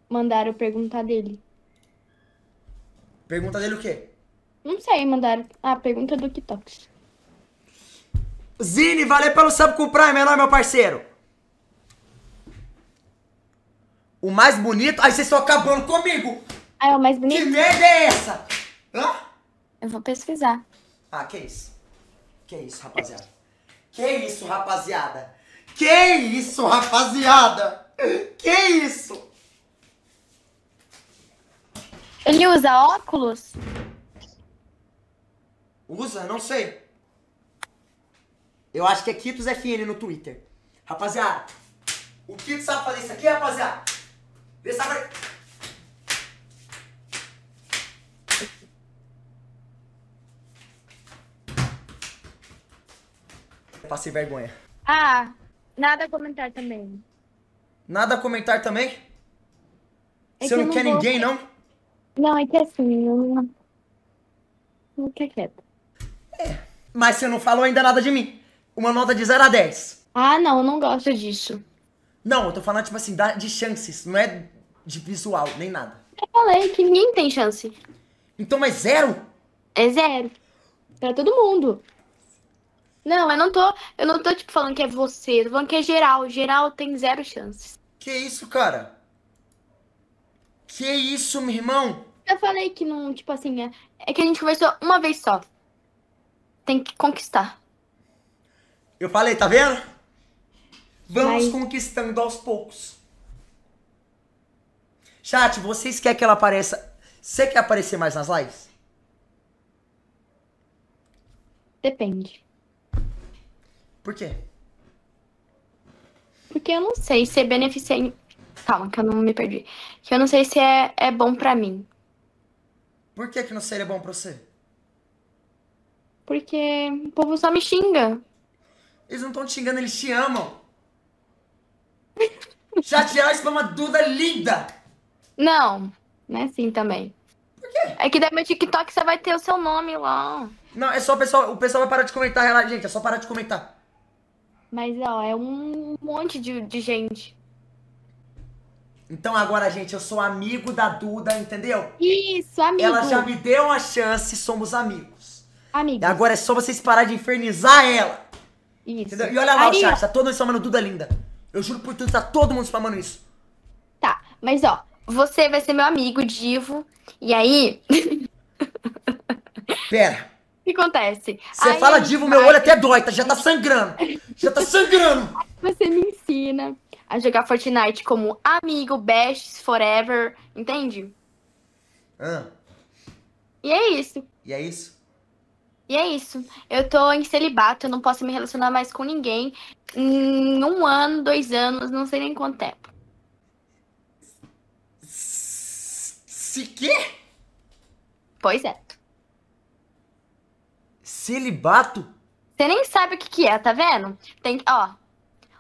Mandaram perguntar dele. Pergunta dele o quê? Não sei, mandaram a pergunta do Kitox. Zine, valeu pelo sub com o Prime, é nóis, meu parceiro. O mais bonito. Aí vocês estão acabando comigo! Ah, é o mais bonito? Que merda é essa? Hã? Eu vou pesquisar. Ah, que isso? Que isso, rapaziada? Que isso, rapaziada? Que isso, rapaziada? Que isso? Ele usa óculos? Usa? Não sei. Eu acho que é Kitos FN no Twitter. Rapaziada, o Kitos sabe fazer isso aqui, rapaziada? Ele sabe Passei vergonha. Ah, nada a comentar também. Nada a comentar também? É Você que não, quer ninguém, não? Não, é que assim, eu não... Não quer quieto. É. Mas você não falou ainda nada de mim. Uma nota de 0 a 10. Ah, não, eu não gosto disso. Não, eu tô falando, tipo assim, de chances, não é de visual, nem nada. Eu falei que ninguém tem chance. Então, é zero? É zero. Pra todo mundo. Não, eu não tô. Eu não tô, tipo, falando que é você, eu tô falando que é geral. Geral tem zero chances. Que isso, cara? Que isso, meu irmão? Eu falei que não, tipo assim, é, é que a gente conversou uma vez só tem que conquistar. Eu falei, tá vendo? Vamos Mas... conquistando aos poucos. Chat, vocês querem que ela apareça? Você quer aparecer mais nas lives? Depende. Por quê? Porque eu não sei se é beneficente. Calma, que eu não me perdi. Que eu não sei se é, é bom para mim. Por que, que não seria bom pra você? Porque o povo só me xinga. Eles não estão te xingando, eles te amam. isso pra uma Duda linda. Não, não é assim também. Por quê? É que daí meu TikTok você vai ter o seu nome lá. Não, é só o pessoal, o pessoal vai parar de comentar, relaxa, gente, é só parar de comentar. Mas, ó, é um monte de, de gente. Então agora, gente, eu sou amigo da Duda, entendeu? Isso, amigo. Ela já me deu uma chance, somos amigos. Agora é só vocês parar de infernizar ela. Isso. Entendeu? E olha lá Ari... o chat, tá todo mundo spamando Duda Linda. Eu juro por tudo, tá todo mundo spamando isso. Tá, mas ó, você vai ser meu amigo, Divo. E aí. Pera. O que acontece? Você aí fala Divo, vai... meu olho até dói, tá, já tá sangrando. Já tá sangrando. Você me ensina a jogar Fortnite como amigo, best, forever, entende? Ah. E é isso. E é isso? E é isso. Eu tô em celibato, eu não posso me relacionar mais com ninguém. Em um ano, dois anos, não sei nem quanto tempo. Se quê? Pois é. Celibato? Você nem sabe o que, que é, tá vendo? Tem, ó.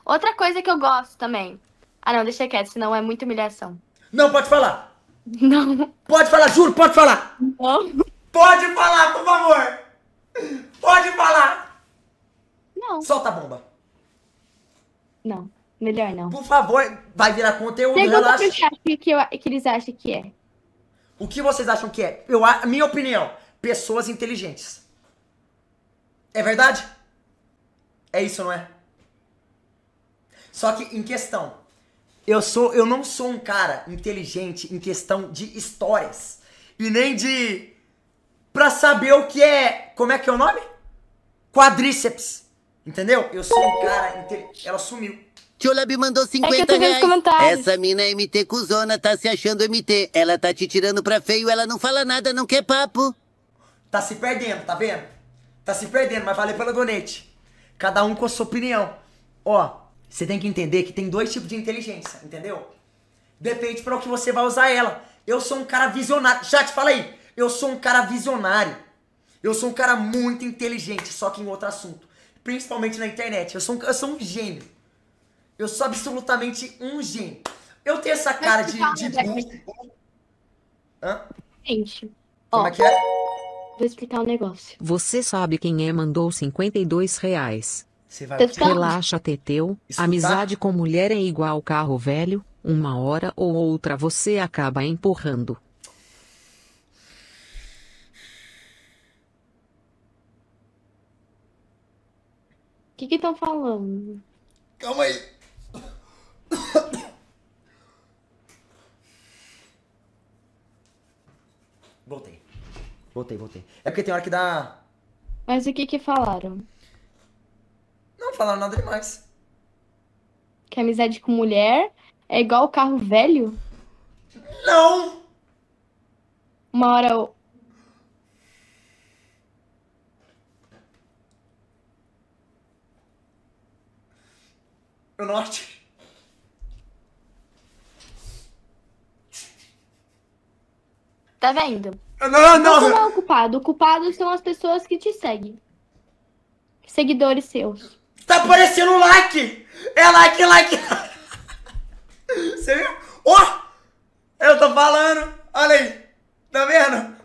Outra coisa que eu gosto também. Ah, não, deixa quieto, senão é muita humilhação. Não, pode falar. Não. Pode falar, juro, pode falar. Não. Pode falar, por favor. Pode falar! Não. Solta a bomba. Não, melhor não. Por favor, vai virar conteúdo Pergunta relaxa. Que, que, eu, que eles acham que é. O que vocês acham que é? Eu, a minha opinião, pessoas inteligentes. É verdade? É isso, não é? Só que em questão, eu sou, eu não sou um cara inteligente em questão de histórias e nem de para saber o que é, como é que é o nome? Quadríceps. Entendeu? Eu sou um cara, ela sumiu. Tio Lab mandou 50 é reais. Essa mina é MT cuzona, tá se achando MT. Ela tá te tirando pra feio, ela não fala nada, não quer papo. Tá se perdendo, tá vendo? Tá se perdendo, mas valeu pelo donate. Cada um com a sua opinião. Ó, você tem que entender que tem dois tipos de inteligência, entendeu? Depende para o que você vai usar ela. Eu sou um cara visionário. Chat, fala aí. Eu sou um cara visionário. Eu sou um cara muito inteligente, só que em outro assunto. Principalmente na internet. Eu sou um, eu sou um gênio. Eu sou absolutamente um gênio. Eu tenho essa cara de, de burro. Hã? Gente. Como ó, é que é? Vou explicar um negócio. Você sabe quem é mandou 52 reais. Você vai Relaxa, Teteu. Escutar? Amizade com mulher é igual carro velho. Uma hora ou outra você acaba empurrando. que que estão falando? Calma aí. Voltei. Voltei, voltei. É porque tem hora que dá. Mas o que que falaram? Não falaram nada demais. Que amizade com mulher é igual o carro velho? Não! Uma hora No norte. Tá vendo? Não, não, não. Você não é o culpado. O culpado são as pessoas que te seguem. Seguidores seus. Tá parecendo um like! É like, like! Você viu? Ó! Oh, eu tô falando! Olha aí! Tá vendo?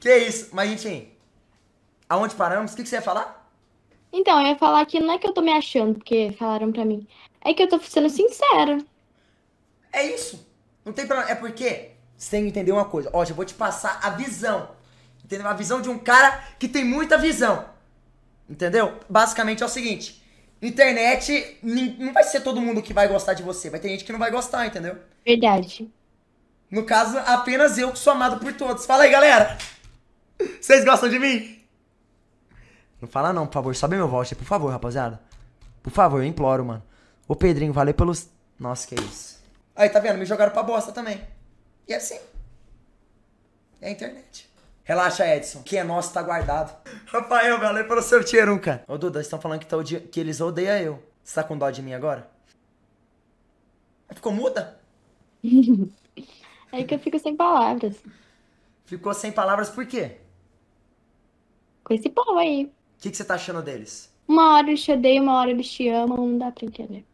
Que isso? Mas enfim. Aonde paramos? O que, que você ia falar? Então, eu ia falar que não é que eu tô me achando, porque falaram pra mim. É que eu tô sendo sincera. É isso. Não tem problema. É porque você tem que entender uma coisa. Ó, já vou te passar a visão. Entendeu? A visão de um cara que tem muita visão. Entendeu? Basicamente é o seguinte. Internet, não vai ser todo mundo que vai gostar de você. Vai ter gente que não vai gostar, entendeu? Verdade. No caso, apenas eu que sou amado por todos. Fala aí, galera! Vocês gostam de mim? Não fala não, por favor. Sobe meu voucher, por favor, rapaziada. Por favor, eu imploro, mano. Ô, Pedrinho, valeu pelos... Nossa, que isso. Aí, tá vendo? Me jogaram pra bosta também. E é assim. É a internet. Relaxa, Edson. Quem é nosso tá guardado. Rafael, valeu pelo seu tiro, cara. Ô, Duda, estão falando que, tá odi... que eles odeiam eu. Você tá com dó de mim agora? Ficou muda? é que eu fico sem palavras. Ficou sem palavras por quê? Com esse povo aí que, que você tá achando deles? Uma hora eles te odeiam, uma hora eles te amam, não dá pra entender.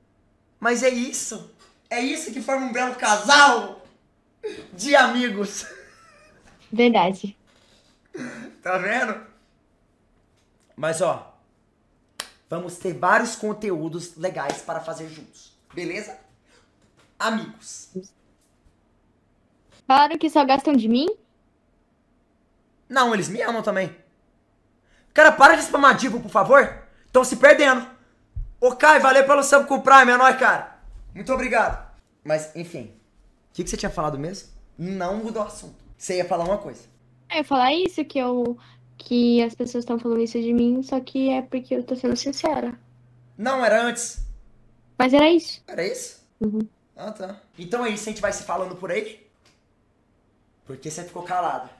Mas é isso! É isso que forma um belo casal de amigos! Verdade. Tá vendo? Mas ó, vamos ter vários conteúdos legais para fazer juntos, beleza? Amigos. Claro que só gastam de mim? Não, eles me amam também. Cara, para de spamar divo, por favor. Estão se perdendo. Ô, Kai, valeu pelo sub com o Prime, é nóis, cara. Muito obrigado. Mas, enfim. O que, que você tinha falado mesmo? Não mudou o assunto. Você ia falar uma coisa. É, eu ia falar isso, que eu... Que as pessoas estão falando isso de mim, só que é porque eu tô sendo sincera. Não, era antes. Mas era isso. Era isso? Uhum. Ah, tá. Então é isso, a gente vai se falando por aí? Porque você ficou calada.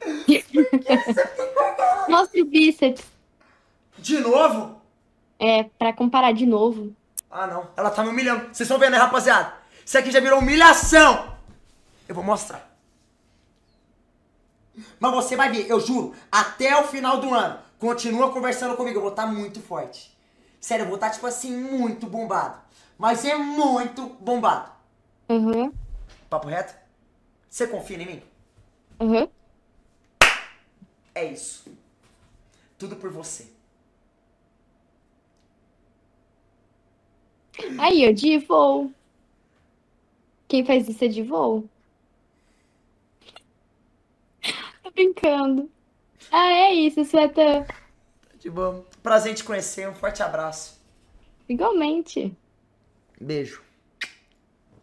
Mostra o bíceps. De novo? É, pra comparar de novo. Ah, não. Ela tá me humilhando. Vocês estão vendo, né, rapaziada? Isso aqui já virou humilhação. Eu vou mostrar. Mas você vai ver, eu juro, até o final do ano. Continua conversando comigo, eu vou estar tá muito forte. Sério, eu vou estar, tá, tipo assim, muito bombado. Mas é muito bombado. Uhum. Papo reto? Você confia em mim? Uhum. É isso. Tudo por você. Aí, eu de voo. Quem faz isso é de voo? Tô brincando. Ah, é isso, Sueta. De bom. Prazer em te conhecer. Um forte abraço. Igualmente. Beijo.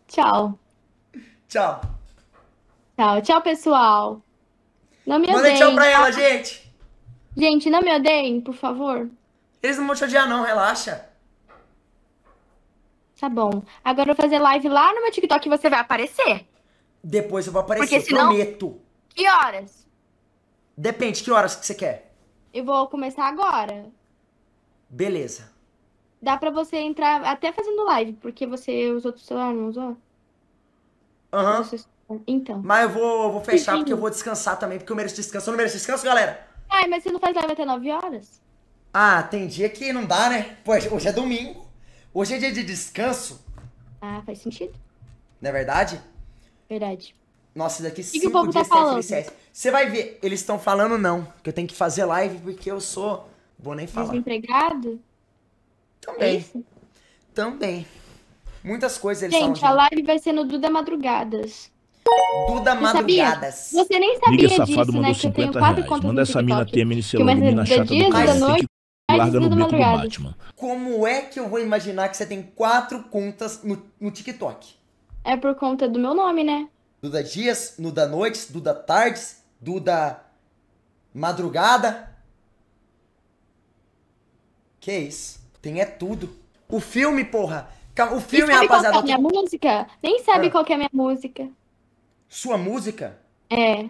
Tchau. Tchau. Tchau, tchau, pessoal. Não me odeiem. Manda tchau pra ela, gente. Gente, não me odeiem, por favor. Eles não vão te odiar, não, relaxa. Tá bom. Agora eu vou fazer live lá no meu TikTok e você vai aparecer. Depois eu vou aparecer, Porque senão... prometo. Que horas? Depende, que horas que você quer? Eu vou começar agora. Beleza. Dá pra você entrar até fazendo live, porque você usou o celular, não usou? Aham. Uhum. Você... Então. Mas eu vou, vou fechar Sim. porque eu vou descansar também, porque eu mereço descanso. Eu não mereço descanso, galera? Ai, mas você não faz live até 9 horas? Ah, tem dia que não dá, né? Pô, hoje é domingo. Hoje é dia de descanso. Ah, faz sentido. Não é verdade? Verdade. Nossa, daqui que cinco que tá dias tá falando? Você vai ver, eles estão falando não, que eu tenho que fazer live porque eu sou. Vou nem falar. Desempregado? Também. É Também. Muitas coisas eles Gente, a live vai ser no Duda Madrugadas. Duda Madrugadas. Você nem sabia Liga disso, safado né, mandou 50 reais. Manda essa mina Temer ser logo, mina chata do cacete que larga é no bico do Batman. Como é que eu vou imaginar que você tem quatro contas no, no TikTok? É por conta do meu nome, né? Duda Dias, Duda Noites, Duda Tardes, Duda Madrugada. Que isso? Tem é tudo. O filme, porra. O filme, nem sabe rapaziada. Qual é a minha música? Nem sabe ah. qual é a minha música. Sua música? É.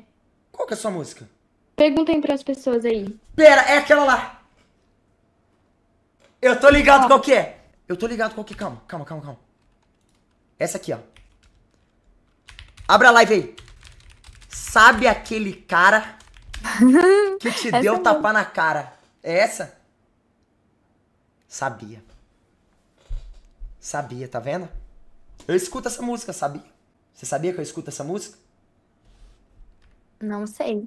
Qual que é a sua música? Perguntem para as pessoas aí. Pera, é aquela lá. Eu tô ligado qual que é. Eu tô ligado qual que é. Calma, calma, calma, calma. Essa aqui, ó. Abra a live aí. Sabe aquele cara que te deu é tapa na cara? É essa? Sabia. Sabia, tá vendo? Eu escuto essa música, sabia? Você sabia que eu escuto essa música? Não sei.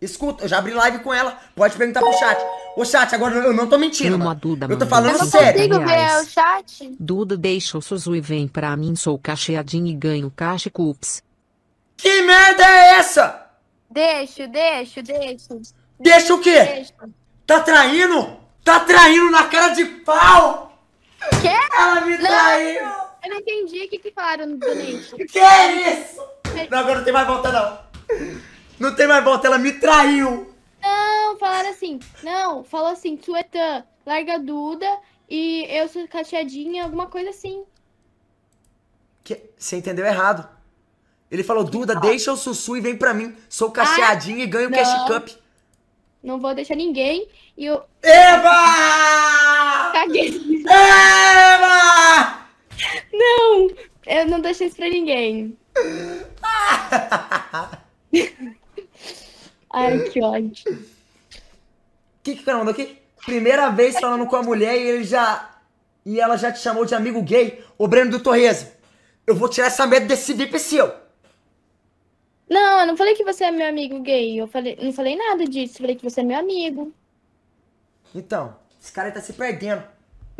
Escuta, eu já abri live com ela. Pode perguntar pro chat. Ô, chat, agora eu não tô mentindo. uma Duda, eu tô falando eu sério. Eu consigo ver o chat. Duda, deixa o Suzu e vem pra mim. Sou cacheadinho e ganho cache cups. Que merda é essa? Deixa, deixa, deixa. Deixa o quê? Deixa. Tá traindo? Tá traindo na cara de pau! Quê? Ela me não. traiu! Eu não entendi o que, que falaram do Nate. Que é isso? Não, agora não tem mais volta, não. Não tem mais volta, ela me traiu. Não, falaram assim. Não, falou assim, Tuetã, larga Duda e eu sou cacheadinha, alguma coisa assim. Que... Você entendeu errado. Ele falou, Duda, deixa o Sussu e vem pra mim. Sou ah, cacheadinha ah, e ganho o Cash Cup. Não vou deixar ninguém. E eu. Eva! Caguei. Eva! Não! Eu não deixei isso pra ninguém. Ai, que ódio. O que, que o tá cara mandou aqui? Primeira vez falando com a mulher e ele já. E ela já te chamou de amigo gay, o Breno do Torreso. Eu vou tirar essa merda desse VIP seu. Não, eu não falei que você é meu amigo gay. Eu falei, não falei nada disso. Eu falei que você é meu amigo. Então, esse cara tá se perdendo.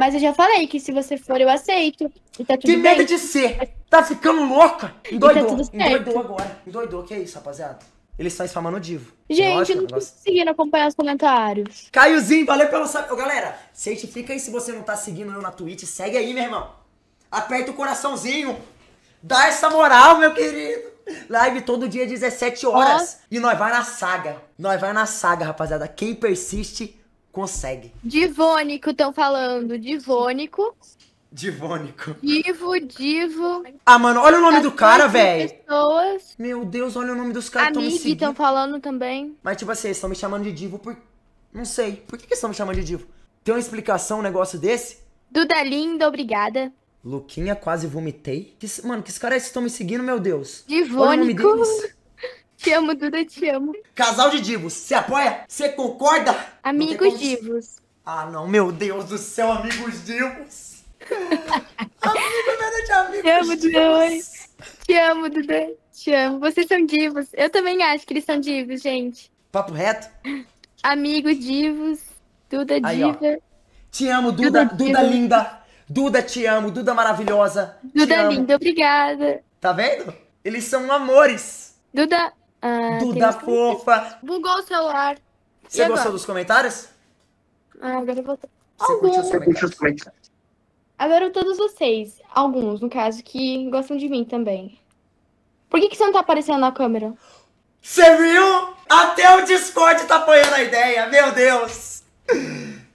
Mas eu já falei que se você for, eu aceito. E tá tudo que medo de ser! Tá ficando louca? Tá endoidou, tá endoidou agora. Endoidou, que é isso, rapaziada? Ele está spamando o divo. Gente, Lógico, eu é não tô conseguindo acompanhar os comentários. Caiozinho, valeu pelo sabe. Galera, certifica aí se você não tá seguindo eu na Twitch. Segue aí, meu irmão. Aperta o coraçãozinho. Dá essa moral, meu querido. Live todo dia, 17 horas. E nós vai na saga. Nós vai na saga, rapaziada. Quem persiste Consegue. Divônico, estão falando. Divônico. Divônico. Divo, divo. Ah, mano, olha o nome do cara, velho. Pessoas. Meu Deus, olha o nome dos caras que estão me seguindo. estão falando também. Mas, tipo assim, estão me chamando de divo por. Não sei. Por que, que estão me chamando de divo? Tem uma explicação, um negócio desse? Duda linda, obrigada. Luquinha, quase vomitei. Que, mano, que caras estão me seguindo, meu Deus? Divônico. Olha o nome deles. Te amo, Duda, te amo. Casal de divos, você apoia? Você concorda? Amigos divos. Ah, não, meu Deus do céu, amigos divos. Amigo, nada é de amigos Te amo, divos. Duda. Te amo, Duda. Te amo. Vocês são divos. Eu também acho que eles são divos, gente. Papo reto? Amigo divos. Duda Aí, diva. Ó. Te amo, Duda. Duda, Duda linda. Duda, te amo. Duda maravilhosa. Duda linda, obrigada. Tá vendo? Eles são amores. Duda, ah, Duda fofa! Bugou o celular. Você gostou dos comentários? Ah, agora eu vou. alguns curtiu os Agora todos vocês, alguns no caso, que gostam de mim também. Por que, que você não tá aparecendo na câmera? Você viu? Até o Discord tá apoiando a ideia, meu Deus!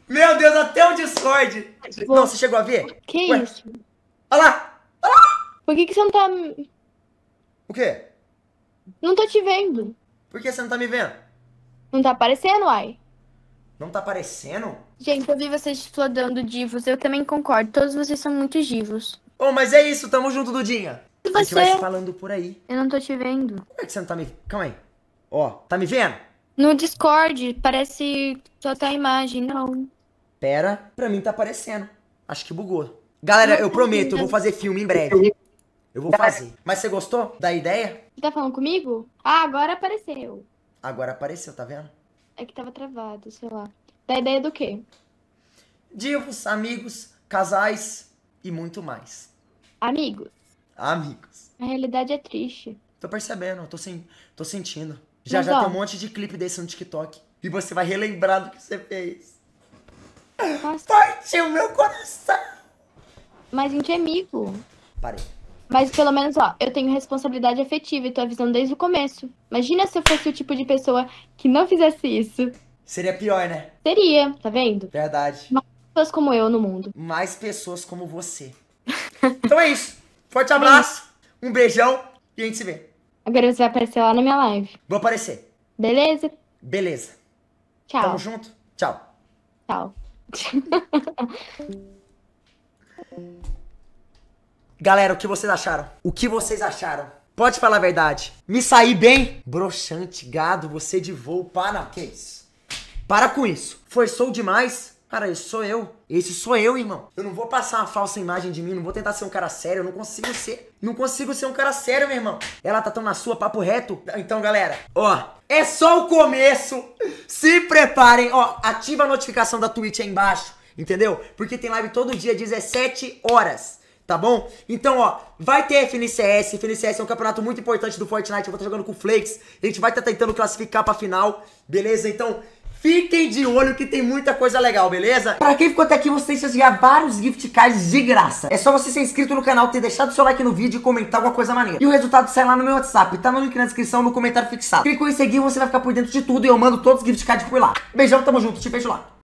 Meu Deus, até o Discord! Vou... Não, você chegou a ver? Que Ué. isso? Olha lá! Olha lá! Por que, que você não tá. O quê? Não tô te vendo. Por que você não tá me vendo? Não tá aparecendo, ai. Não tá aparecendo? Gente, eu vi vocês explodando divos. Eu também concordo. Todos vocês são muito divos. Ô, oh, mas é isso. Tamo junto, Dudinha. E você? A gente vai se falando por aí. Eu não tô te vendo. Como é que você não tá me... Calma aí. Ó, oh, tá me vendo? No Discord. Parece só tá a imagem. Não. Pera. Pra mim tá aparecendo. Acho que bugou. Galera, eu tá prometo. Eu vou fazer filme em breve. Eu vou fazer. Mas você gostou da ideia? Você tá falando comigo? Ah, agora apareceu. Agora apareceu, tá vendo? É que tava travado, sei lá. Da ideia do quê? Divos, amigos, casais e muito mais. Amigos. Amigos. A realidade é triste. Tô percebendo, tô, sen tô sentindo. Já Mas, já ó, tem um monte de clipe desse no TikTok. E você vai relembrar do que você fez. Posso... Partiu meu coração! Mas a gente é amigo. Parei. Mas pelo menos, ó, eu tenho responsabilidade afetiva e tô avisando desde o começo. Imagina se eu fosse o tipo de pessoa que não fizesse isso. Seria pior, né? Seria, tá vendo? Verdade. Mais pessoas como eu no mundo. Mais pessoas como você. então é isso. Forte é abraço, um beijão e a gente se vê. Agora você vai aparecer lá na minha live. Vou aparecer. Beleza? Beleza. Tchau. Tamo junto. Tchau. Tchau. Galera, o que vocês acharam? O que vocês acharam? Pode falar a verdade. Me saí bem? Broxante, gado, você de voo, para. Que isso? Para com isso. Forçou demais? Cara, esse sou eu. Esse sou eu, irmão. Eu não vou passar uma falsa imagem de mim, não vou tentar ser um cara sério, eu não consigo ser. Não consigo ser um cara sério, meu irmão. Ela tá tão na sua, papo reto. Então, galera, ó, é só o começo. Se preparem, ó, ativa a notificação da Twitch aí embaixo, entendeu? Porque tem live todo dia, 17 horas tá bom? Então, ó, vai ter FNCS. FNCS é um campeonato muito importante do Fortnite. Eu vou estar jogando com Flakes. A gente vai estar tentando classificar pra final, beleza? Então, Fiquem de olho que tem muita coisa legal, beleza? Pra quem ficou até aqui, você tem chance de ganhar vários gift cards de graça. É só você ser inscrito no canal, ter deixado seu like no vídeo e comentar alguma coisa maneira. E o resultado sai lá no meu WhatsApp, tá no link na descrição, no comentário fixado. Clica em seguir, você vai ficar por dentro de tudo e eu mando todos os gift cards por lá. Beijão, tamo junto, te vejo lá.